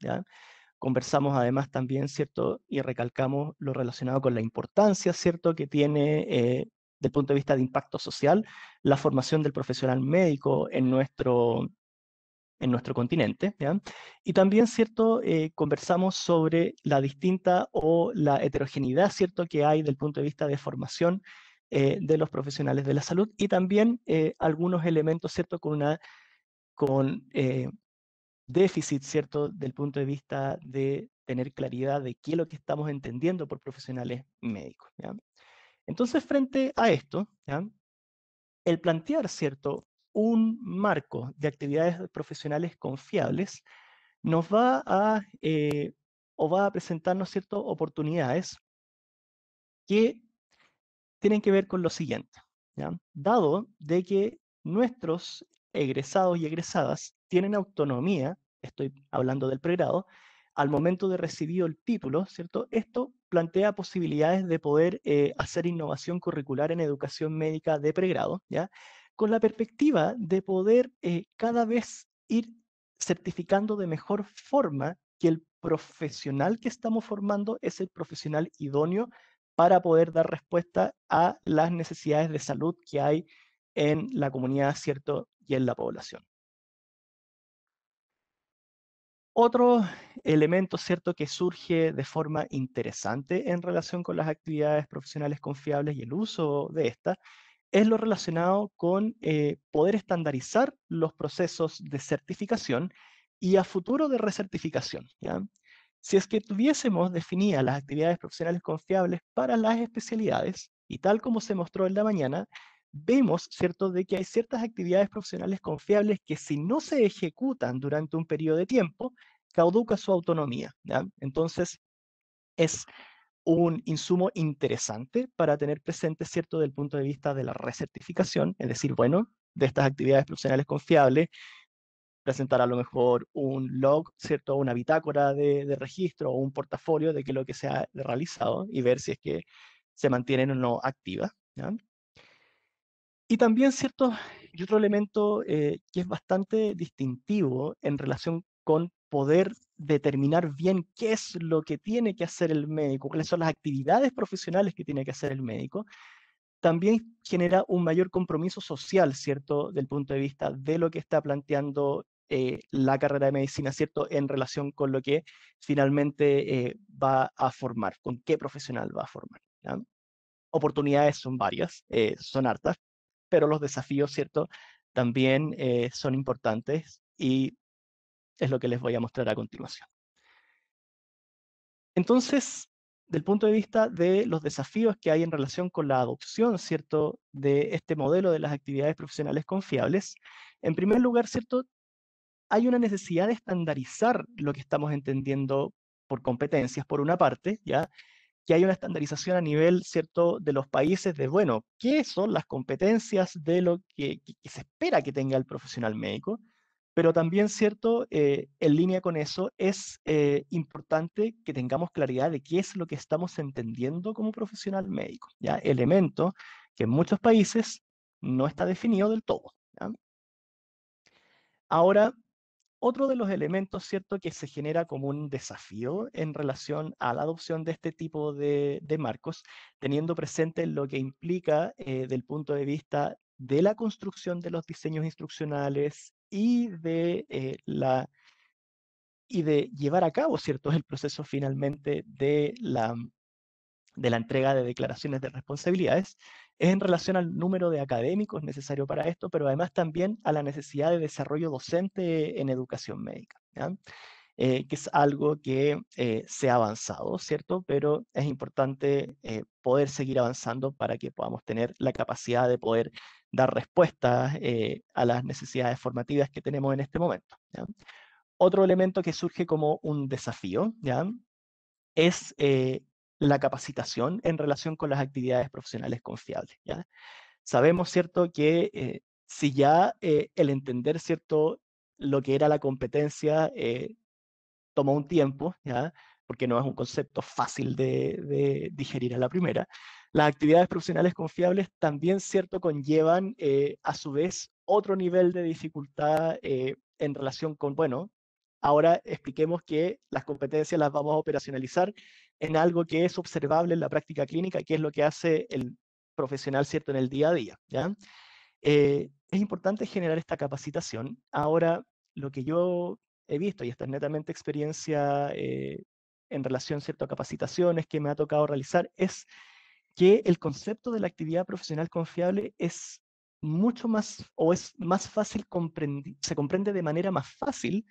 conversamos además también ¿cierto? y recalcamos lo relacionado con la importancia ¿cierto? que tiene eh, desde punto de vista de impacto social, la formación del profesional médico en nuestro, en nuestro continente. Y también, ¿cierto?, eh, conversamos sobre la distinta o la heterogeneidad, ¿cierto?, que hay del punto de vista de formación eh, de los profesionales de la salud y también eh, algunos elementos, ¿cierto?, con una con eh, déficit, ¿cierto?, del punto de vista de tener claridad de qué es lo que estamos entendiendo por profesionales médicos. Entonces, frente a esto, ¿ya? el plantear, ¿cierto?, un marco de actividades profesionales confiables nos va a, o va a presentarnos, ¿cierto?, oportunidades que tienen que ver con lo siguiente. Dado de que nuestros egresados y egresadas tienen autonomía, estoy hablando del pregrado, al momento de recibir el título, ¿cierto? Esto plantea posibilidades de poder eh, hacer innovación curricular en educación médica de pregrado, ¿ya? Con la perspectiva de poder eh, cada vez ir certificando de mejor forma que el profesional que estamos formando es el profesional idóneo para poder dar respuesta a las necesidades de salud que hay en la comunidad, ¿cierto? Y en la población. Otro elemento, ¿cierto?, que surge de forma interesante en relación con las actividades profesionales confiables y el uso de estas, es lo relacionado con eh, poder estandarizar los procesos de certificación y a futuro de recertificación. ¿ya? Si es que tuviésemos definidas las actividades profesionales confiables para las especialidades, y tal como se mostró en la mañana, vemos, ¿cierto?, de que hay ciertas actividades profesionales confiables que si no se ejecutan durante un periodo de tiempo, cauduca su autonomía. ¿ya? Entonces, es un insumo interesante para tener presente, ¿cierto?, del punto de vista de la recertificación, es decir, bueno, de estas actividades profesionales confiables, presentar a lo mejor un log, ¿cierto? Una bitácora de, registro o un portafolio de qué lo que se ha realizado y ver si es que se mantienen o no activa, ¿ya? Y también, ¿cierto? Y otro elemento eh, que es bastante distintivo en relación con poder determinar bien qué es lo que tiene que hacer el médico, cuáles son las actividades profesionales que tiene que hacer el médico, también genera un mayor compromiso social, ¿cierto? Del punto de vista de lo que está planteando eh, la carrera de medicina, ¿cierto? En relación con lo que finalmente eh, va a formar, con qué profesional va a formar. Oportunidades son varias, eh, son hartas, pero los desafíos, ¿cierto? También son importantes y es lo que les voy a mostrar a continuación. Entonces, del punto de vista de los desafíos que hay en relación con la adopción, ¿cierto?, de este modelo de las actividades profesionales confiables. En primer lugar, ¿cierto?, hay una necesidad de estandarizar lo que estamos entendiendo por competencias, por una parte, ¿ya? que hay una estandarización a nivel, ¿cierto?, de los países de, bueno, ¿qué son las competencias de lo que, se espera que tenga el profesional médico? Pero también, ¿cierto?, eh, en línea con eso, es eh, importante que tengamos claridad de qué es lo que estamos entendiendo como profesional médico, ¿ya? Elemento que en muchos países no está definido del todo, Ahora, otro de los elementos, ¿cierto?, que se genera como un desafío en relación a la adopción de este tipo de, marcos, teniendo presente lo que implica desde eh, del punto de vista de la construcción de los diseños instruccionales y de, eh, la, y de llevar a cabo, ¿cierto?, el proceso finalmente de la, de la entrega de declaraciones de responsabilidades, es en relación al número de académicos necesario para esto, pero además también a la necesidad de desarrollo docente en educación médica, eh, que es algo que eh, se ha avanzado, ¿cierto? Pero es importante eh, poder seguir avanzando para que podamos tener la capacidad de poder dar respuestas a las necesidades formativas que tenemos en este momento. Otro elemento que surge como un desafío, ¿ya? es la capacitación en relación con las actividades profesionales confiables. ¿ya? Sabemos, ¿cierto?, que eh, si ya eh, el entender, ¿cierto?, lo que era la competencia eh, tomó un tiempo, ¿ya? porque no es un concepto fácil de, digerir a la primera. Las actividades profesionales confiables también, cierto, conllevan a su vez otro nivel de dificultad en relación con, bueno, Ahora expliquemos que las competencias las vamos a operacionalizar en algo que es observable en la práctica clínica, que es lo que hace el profesional cierto en el día a día. Eh, es importante generar esta capacitación. Ahora, lo que yo he visto, y esta es netamente experiencia eh, en relación ¿cierto? a capacitaciones que me ha tocado realizar, es que el concepto de la actividad profesional confiable es mucho más, o es más fácil, se comprende de manera más fácil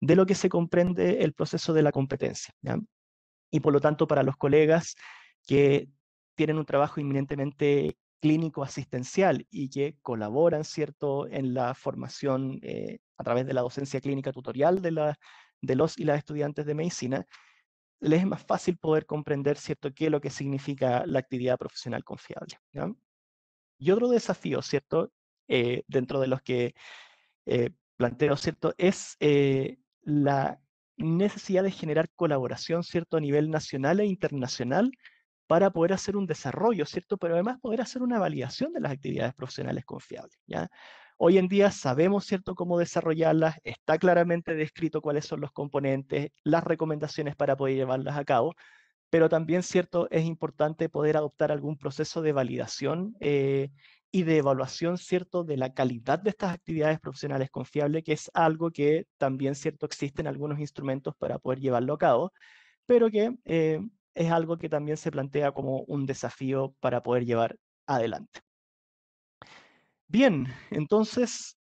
de lo que se comprende el proceso de la competencia. Y por lo tanto, para los colegas que tienen un trabajo inminentemente clínico asistencial y que colaboran, ¿cierto?, en la formación eh, a través de la docencia clínica tutorial de, la, de los y las estudiantes de medicina, les es más fácil poder comprender, ¿cierto?, qué es lo que significa la actividad profesional confiable. Y otro desafío, ¿cierto?, eh, dentro de los que eh, planteo, ¿cierto?, es la necesidad de generar colaboración, ¿cierto?, a nivel nacional e internacional para poder hacer un desarrollo, ¿cierto?, pero además poder hacer una validación de las actividades profesionales confiables, ¿ya? Hoy en día sabemos, ¿cierto?, cómo desarrollarlas, está claramente descrito cuáles son los componentes, las recomendaciones para poder llevarlas a cabo, pero también, ¿cierto?, es importante poder adoptar algún proceso de validación eh, y de evaluación, ¿cierto?, de la calidad de estas actividades profesionales confiables, que es algo que también, ¿cierto?, existen algunos instrumentos para poder llevarlo a cabo, pero que eh, es algo que también se plantea como un desafío para poder llevar adelante. Bien, entonces,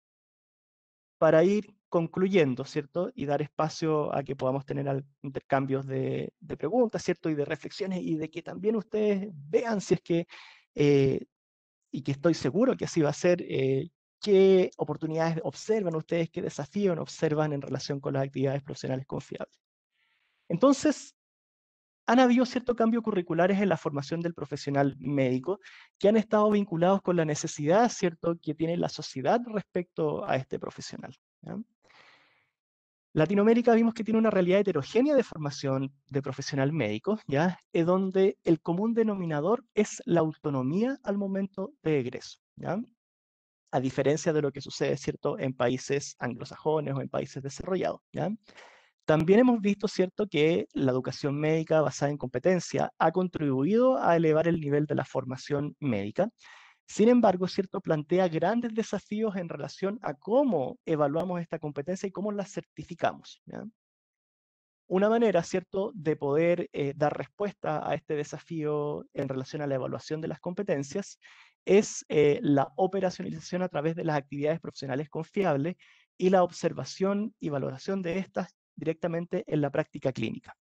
para ir concluyendo, ¿cierto? Y dar espacio a que podamos tener intercambios de, preguntas, ¿cierto? Y de reflexiones y de que también ustedes vean si es que eh, y que estoy seguro que así va a ser, eh, ¿qué oportunidades observan ustedes, qué desafíos observan en relación con las actividades profesionales confiables? Entonces, han habido ciertos cambios curriculares en la formación del profesional médico que han estado vinculados con la necesidad, ¿cierto?, que tiene la sociedad respecto a este profesional. Latinoamérica vimos que tiene una realidad heterogénea de formación de profesional médico, ¿ya? donde el común denominador es la autonomía al momento de egreso, A diferencia de lo que sucede, ¿cierto?, en países anglosajones o en países desarrollados, También hemos visto, ¿cierto?, que la educación médica basada en competencia ha contribuido a elevar el nivel de la formación médica, sin embargo, ¿cierto? plantea grandes desafíos en relación a cómo evaluamos esta competencia y cómo la certificamos. Una manera, ¿cierto?, de poder eh, dar respuesta a este desafío en relación a la evaluación de las competencias es eh, la operacionalización a través de las actividades profesionales confiables y la observación y valoración de estas directamente en la práctica clínica.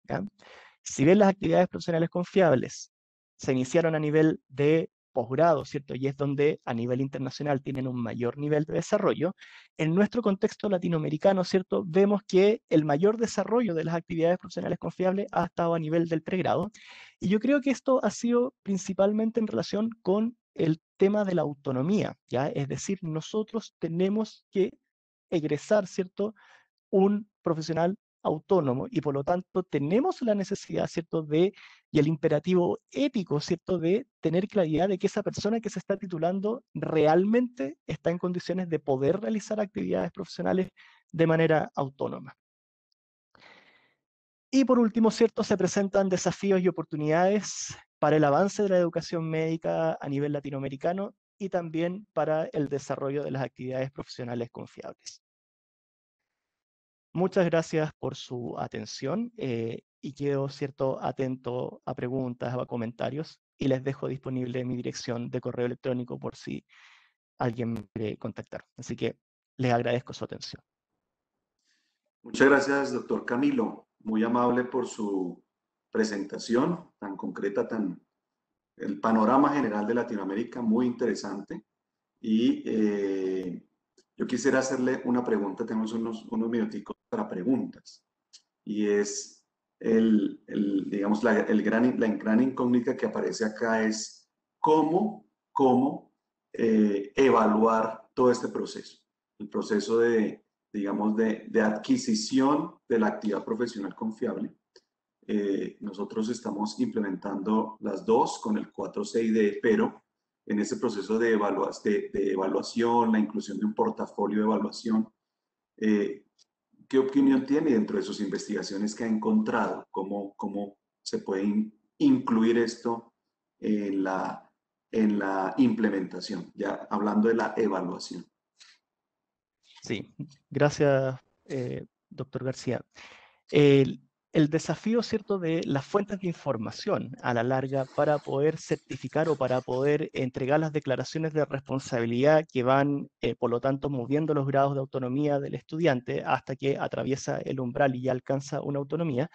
Si bien las actividades profesionales confiables se iniciaron a nivel de posgrado, ¿cierto? Y es donde a nivel internacional tienen un mayor nivel de desarrollo. En nuestro contexto latinoamericano, ¿cierto? Vemos que el mayor desarrollo de las actividades profesionales confiables ha estado a nivel del pregrado. Y yo creo que esto ha sido principalmente en relación con el tema de la autonomía, ¿ya? Es decir, nosotros tenemos que egresar, ¿cierto? Un profesional autónomo y por lo tanto tenemos la necesidad, ¿cierto?, de, y el imperativo ético, ¿cierto?, de tener claridad de que esa persona que se está titulando realmente está en condiciones de poder realizar actividades profesionales de manera autónoma. Y por último, ¿cierto?, se presentan desafíos y oportunidades para el avance de la educación médica a nivel latinoamericano y también para el desarrollo de las actividades profesionales confiables. Muchas gracias por su atención eh, y quedo cierto atento a preguntas, a comentarios y les dejo disponible mi dirección de correo electrónico por si alguien me quiere contactar. Así que les agradezco su atención. Muchas gracias, doctor Camilo. Muy amable por su presentación tan concreta, tan el panorama general de Latinoamérica, muy interesante. Y eh, yo quisiera hacerle una pregunta, tenemos unos, unos para preguntas. Y es el, digamos, la, el gran, la gran incógnita que aparece acá es cómo, cómo eh, evaluar todo este proceso. El proceso de, digamos, de, de adquisición de la actividad profesional confiable. Eh, nosotros estamos implementando las dos con el 4CID, pero en ese proceso de, de, de, evaluación, la inclusión de un portafolio de evaluación, eh, ¿qué opinión tiene dentro de sus investigaciones que ha encontrado? ¿Cómo, cómo se puede incluir esto en la, en la implementación? Ya hablando de la evaluación. Sí, gracias, eh, doctor García el desafío, ¿cierto?, de las fuentes de información a la larga para poder certificar o para poder entregar las declaraciones de responsabilidad que van, eh, por lo tanto, moviendo los grados de autonomía del estudiante hasta que atraviesa el umbral y ya alcanza una autonomía,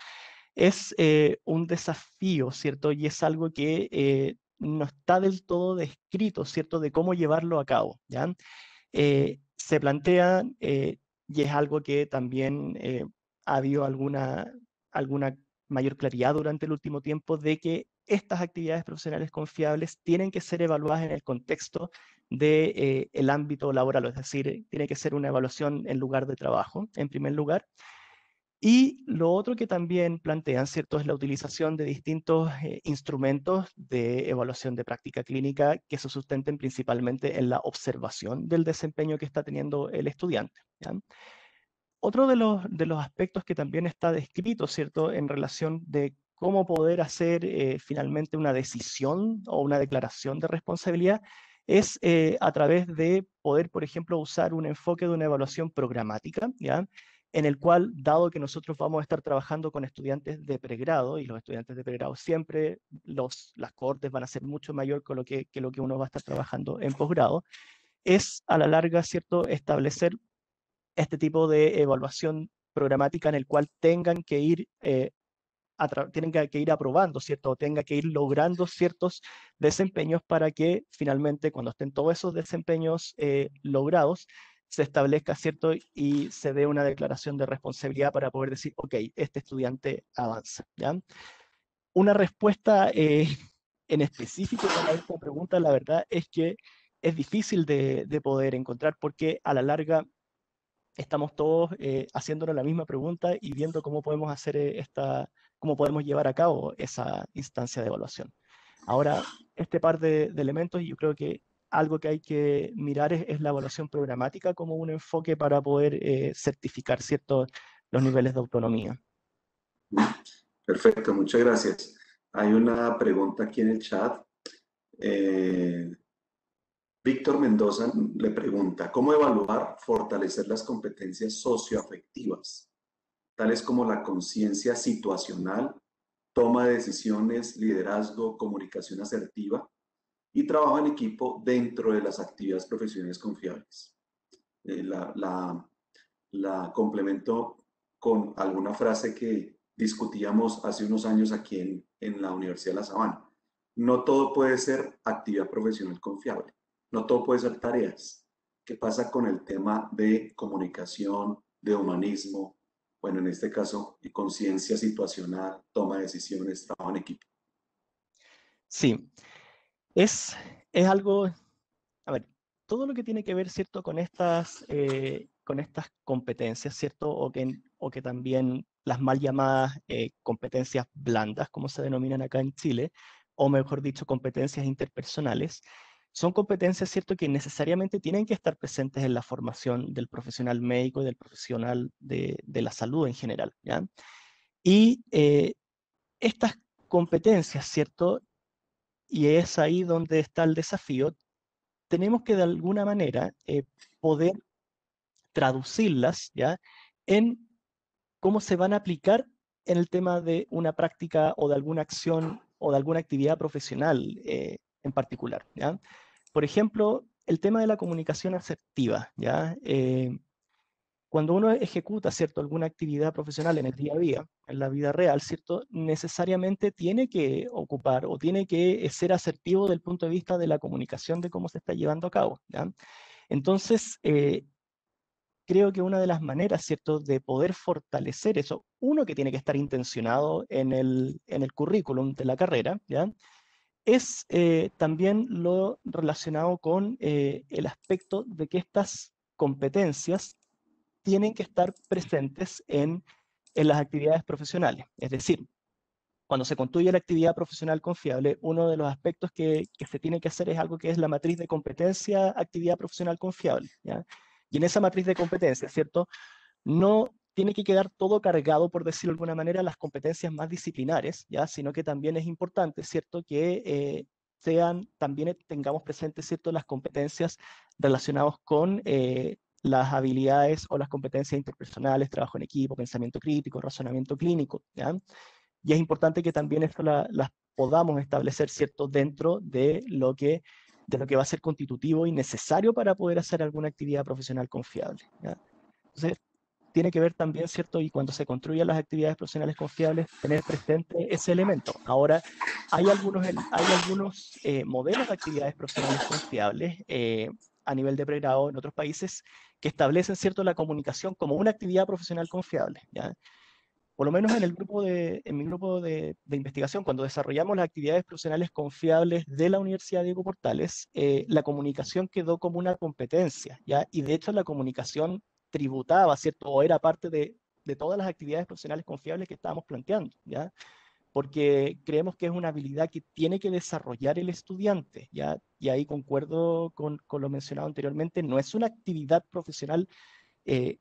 es eh, un desafío, ¿cierto? Y es algo que eh, no está del todo descrito, ¿cierto?, de cómo llevarlo a cabo, ¿ya? se plantea, y es algo que también ha habido alguna alguna mayor claridad durante el último tiempo de que estas actividades profesionales confiables tienen que ser evaluadas en el contexto del de, eh, el ámbito laboral, es decir, tiene que ser una evaluación en lugar de trabajo, en primer lugar. Y lo otro que también plantean, ¿cierto?, es la utilización de distintos eh, instrumentos de evaluación de práctica clínica que se sustenten principalmente en la observación del desempeño que está teniendo el estudiante. Otro de los, de los aspectos que también está descrito, ¿cierto?, en relación de cómo poder hacer eh, finalmente una decisión o una declaración de responsabilidad es eh, a través de poder, por ejemplo, usar un enfoque de una evaluación programática, ¿ya? en el cual, dado que nosotros vamos a estar trabajando con estudiantes de pregrado, y los estudiantes de pregrado siempre, los, las cortes van a ser mucho mayor con lo que, que lo que uno va a estar trabajando en posgrado, es a la larga, ¿cierto?, establecer este tipo de evaluación programática en el cual tengan que ir, eh, tienen que ir aprobando, ¿cierto? tenga que ir logrando ciertos desempeños para que finalmente cuando estén todos esos desempeños eh, logrados, se establezca, ¿cierto? Y se dé una declaración de responsabilidad para poder decir, ok, este estudiante avanza, Una respuesta eh, en específico para esta pregunta, la verdad es que es difícil de poder encontrar porque a la larga estamos todos eh, haciéndonos la misma pregunta y viendo cómo podemos hacer eh, esta, cómo podemos llevar a cabo esa instancia de evaluación. Ahora, este par de, elementos, yo creo que algo que hay que mirar es, la evaluación programática como un enfoque para poder eh, certificar ciertos los niveles de autonomía. Perfecto, muchas gracias. Hay una pregunta aquí en el chat. Eh, Víctor Mendoza le pregunta, ¿cómo evaluar, fortalecer las competencias socioafectivas, tales como la conciencia situacional, toma de decisiones, liderazgo, comunicación asertiva y trabajo en equipo dentro de las actividades profesionales confiables? Eh, la, complemento con alguna frase que discutíamos hace unos años aquí en la Universidad de La Sabana. No todo puede ser actividad profesional confiable no todo puede ser tareas. ¿Qué pasa con el tema de comunicación, de humanismo? Bueno, en este caso, y conciencia situacional, toma de decisiones, trabajo en equipo. Sí, es, algo, a ver, todo lo que tiene que ver, ¿cierto?, con estas, eh, con estas competencias, ¿cierto?, o que, o que también las mal llamadas eh, competencias blandas, como se denominan acá en Chile, o mejor dicho, competencias interpersonales, son competencias, ¿cierto?, que necesariamente tienen que estar presentes en la formación del profesional médico y del profesional de, la salud en general, ¿ya? Y eh, estas competencias, ¿cierto? Y es ahí donde está el desafío. Tenemos que de alguna manera eh, poder traducirlas, ¿ya? En cómo se van a aplicar en el tema de una práctica o de alguna acción o de alguna actividad profesional eh, en particular, ¿ya? Por ejemplo, el tema de la comunicación asertiva, ¿ya? Eh, cuando uno ejecuta, ¿cierto?, alguna actividad profesional en el día a día, en la vida real, ¿cierto?, necesariamente tiene que ocupar o tiene que eh, ser asertivo del punto de vista de la comunicación de cómo se está llevando a cabo, Entonces, eh, creo que una de las maneras, ¿cierto?, de poder fortalecer eso, uno que tiene que estar intencionado en el, en el currículum de la carrera, ¿ya?, es eh, también lo relacionado con eh, el aspecto de que estas competencias tienen que estar presentes en, las actividades profesionales. Es decir, cuando se construye la actividad profesional confiable, uno de los aspectos que, se tiene que hacer es algo que es la matriz de competencia, actividad profesional confiable. Y en esa matriz de competencia, ¿cierto? No tiene que quedar todo cargado, por decirlo de alguna manera, las competencias más disciplinares, ¿ya? sino que también es importante, ¿cierto?, que eh, sean, también e, tengamos presentes, ¿cierto?, las competencias relacionadas con eh, las habilidades o las competencias interpersonales, trabajo en equipo, pensamiento crítico, razonamiento clínico, ¿ya? Y es importante que también esto las podamos establecer, ¿cierto?, dentro de lo que de lo que va a ser constitutivo y necesario para poder hacer alguna actividad profesional confiable. ¿ya? Entonces, tiene que ver también, ¿cierto? Y cuando se construyen las actividades profesionales confiables, tener presente ese elemento. Ahora, hay algunos, hay algunos eh, modelos de actividades profesionales confiables eh, a nivel de pregrado en otros países que establecen, ¿cierto?, la comunicación como una actividad profesional confiable. ¿ya? Por lo menos en, el grupo de, mi grupo de, investigación, cuando desarrollamos las actividades profesionales confiables de la Universidad Diego Portales, eh, la comunicación quedó como una competencia, ¿ya? y de hecho la comunicación tributaba, ¿cierto? O era parte de, todas las actividades profesionales confiables que estábamos planteando, ¿ya? Porque creemos que es una habilidad que tiene que desarrollar el estudiante, ¿ya? Y ahí concuerdo con, lo mencionado anteriormente, no es una actividad profesional eh,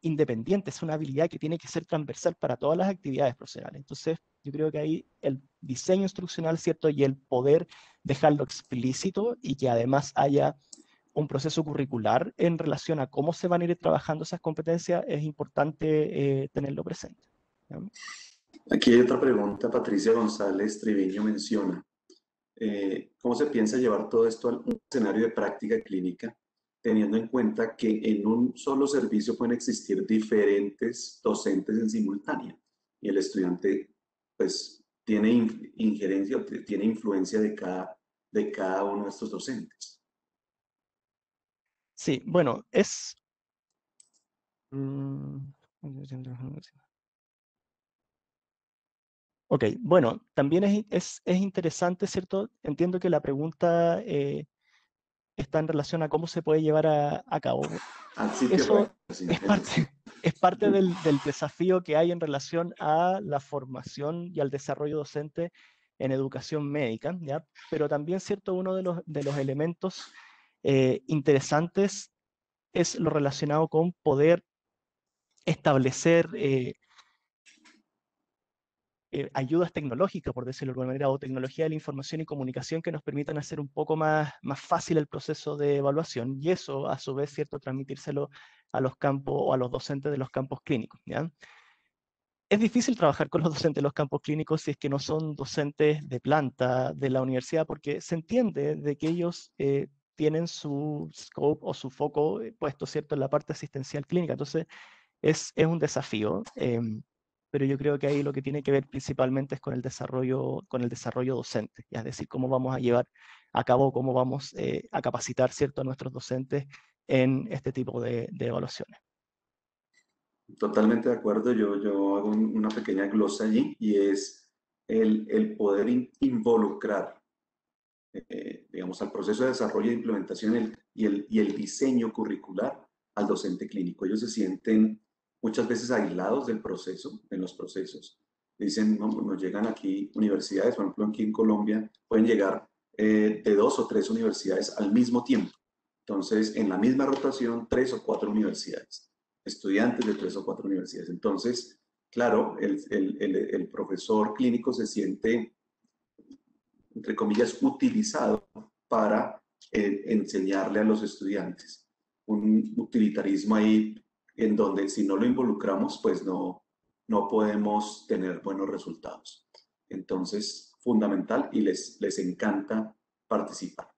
independiente, es una habilidad que tiene que ser transversal para todas las actividades profesionales. Entonces, yo creo que ahí el diseño instruccional, ¿cierto? Y el poder dejarlo explícito y que además haya un proceso curricular en relación a cómo se van a ir trabajando esas competencias, es importante eh, tenerlo presente. Aquí hay otra pregunta, Patricia González Triviño menciona, eh, ¿cómo se piensa llevar todo esto a un escenario de práctica clínica, teniendo en cuenta que en un solo servicio pueden existir diferentes docentes en simultánea y el estudiante pues tiene injerencia, tiene influencia de cada, de cada uno de estos docentes? Sí, bueno, es... Mm, ok, bueno, también es, interesante, ¿cierto? Entiendo que la pregunta eh, está en relación a cómo se puede llevar a, cabo. Eso es, parte, es parte del, desafío que hay en relación a la formación y al desarrollo docente en educación médica, ¿ya? Pero también, ¿cierto? Uno de los, de los elementos eh, interesantes es lo relacionado con poder establecer eh, eh, ayudas tecnológicas, por decirlo de alguna manera, o tecnología de la información y comunicación que nos permitan hacer un poco más, más fácil el proceso de evaluación y eso, a su vez, cierto, transmitírselo a los campos o a los docentes de los campos clínicos. Es difícil trabajar con los docentes de los campos clínicos si es que no son docentes de planta de la universidad, porque se entiende de que ellos tienen su scope o su foco eh, puesto, ¿cierto?, en la parte asistencial clínica. Entonces, es, es un desafío, em, pero yo creo que ahí lo que tiene que ver principalmente es con el desarrollo, con el desarrollo docente, es decir, cómo vamos a llevar a cabo, cómo vamos eh, a capacitar, ¿cierto?, a nuestros docentes en este tipo de, evaluaciones. Totalmente de acuerdo, yo, yo hago una pequeña glosa allí y es el, el poder involucrar eh, digamos, al proceso de desarrollo e implementación y, el, y el diseño curricular al docente clínico. Ellos se sienten muchas veces aislados del proceso, en los procesos. Dicen, nos llegan aquí universidades, por ejemplo, aquí en Colombia pueden llegar eh, de dos o tres universidades al mismo tiempo. Entonces, en la misma rotación, tres o cuatro universidades, estudiantes de tres o cuatro universidades. Entonces, claro, el profesor clínico se siente entre comillas, utilizado para eh, enseñarle a los estudiantes. Un utilitarismo ahí en donde si no lo involucramos, pues no, no podemos tener buenos resultados. Entonces, fundamental y les, les encanta participar.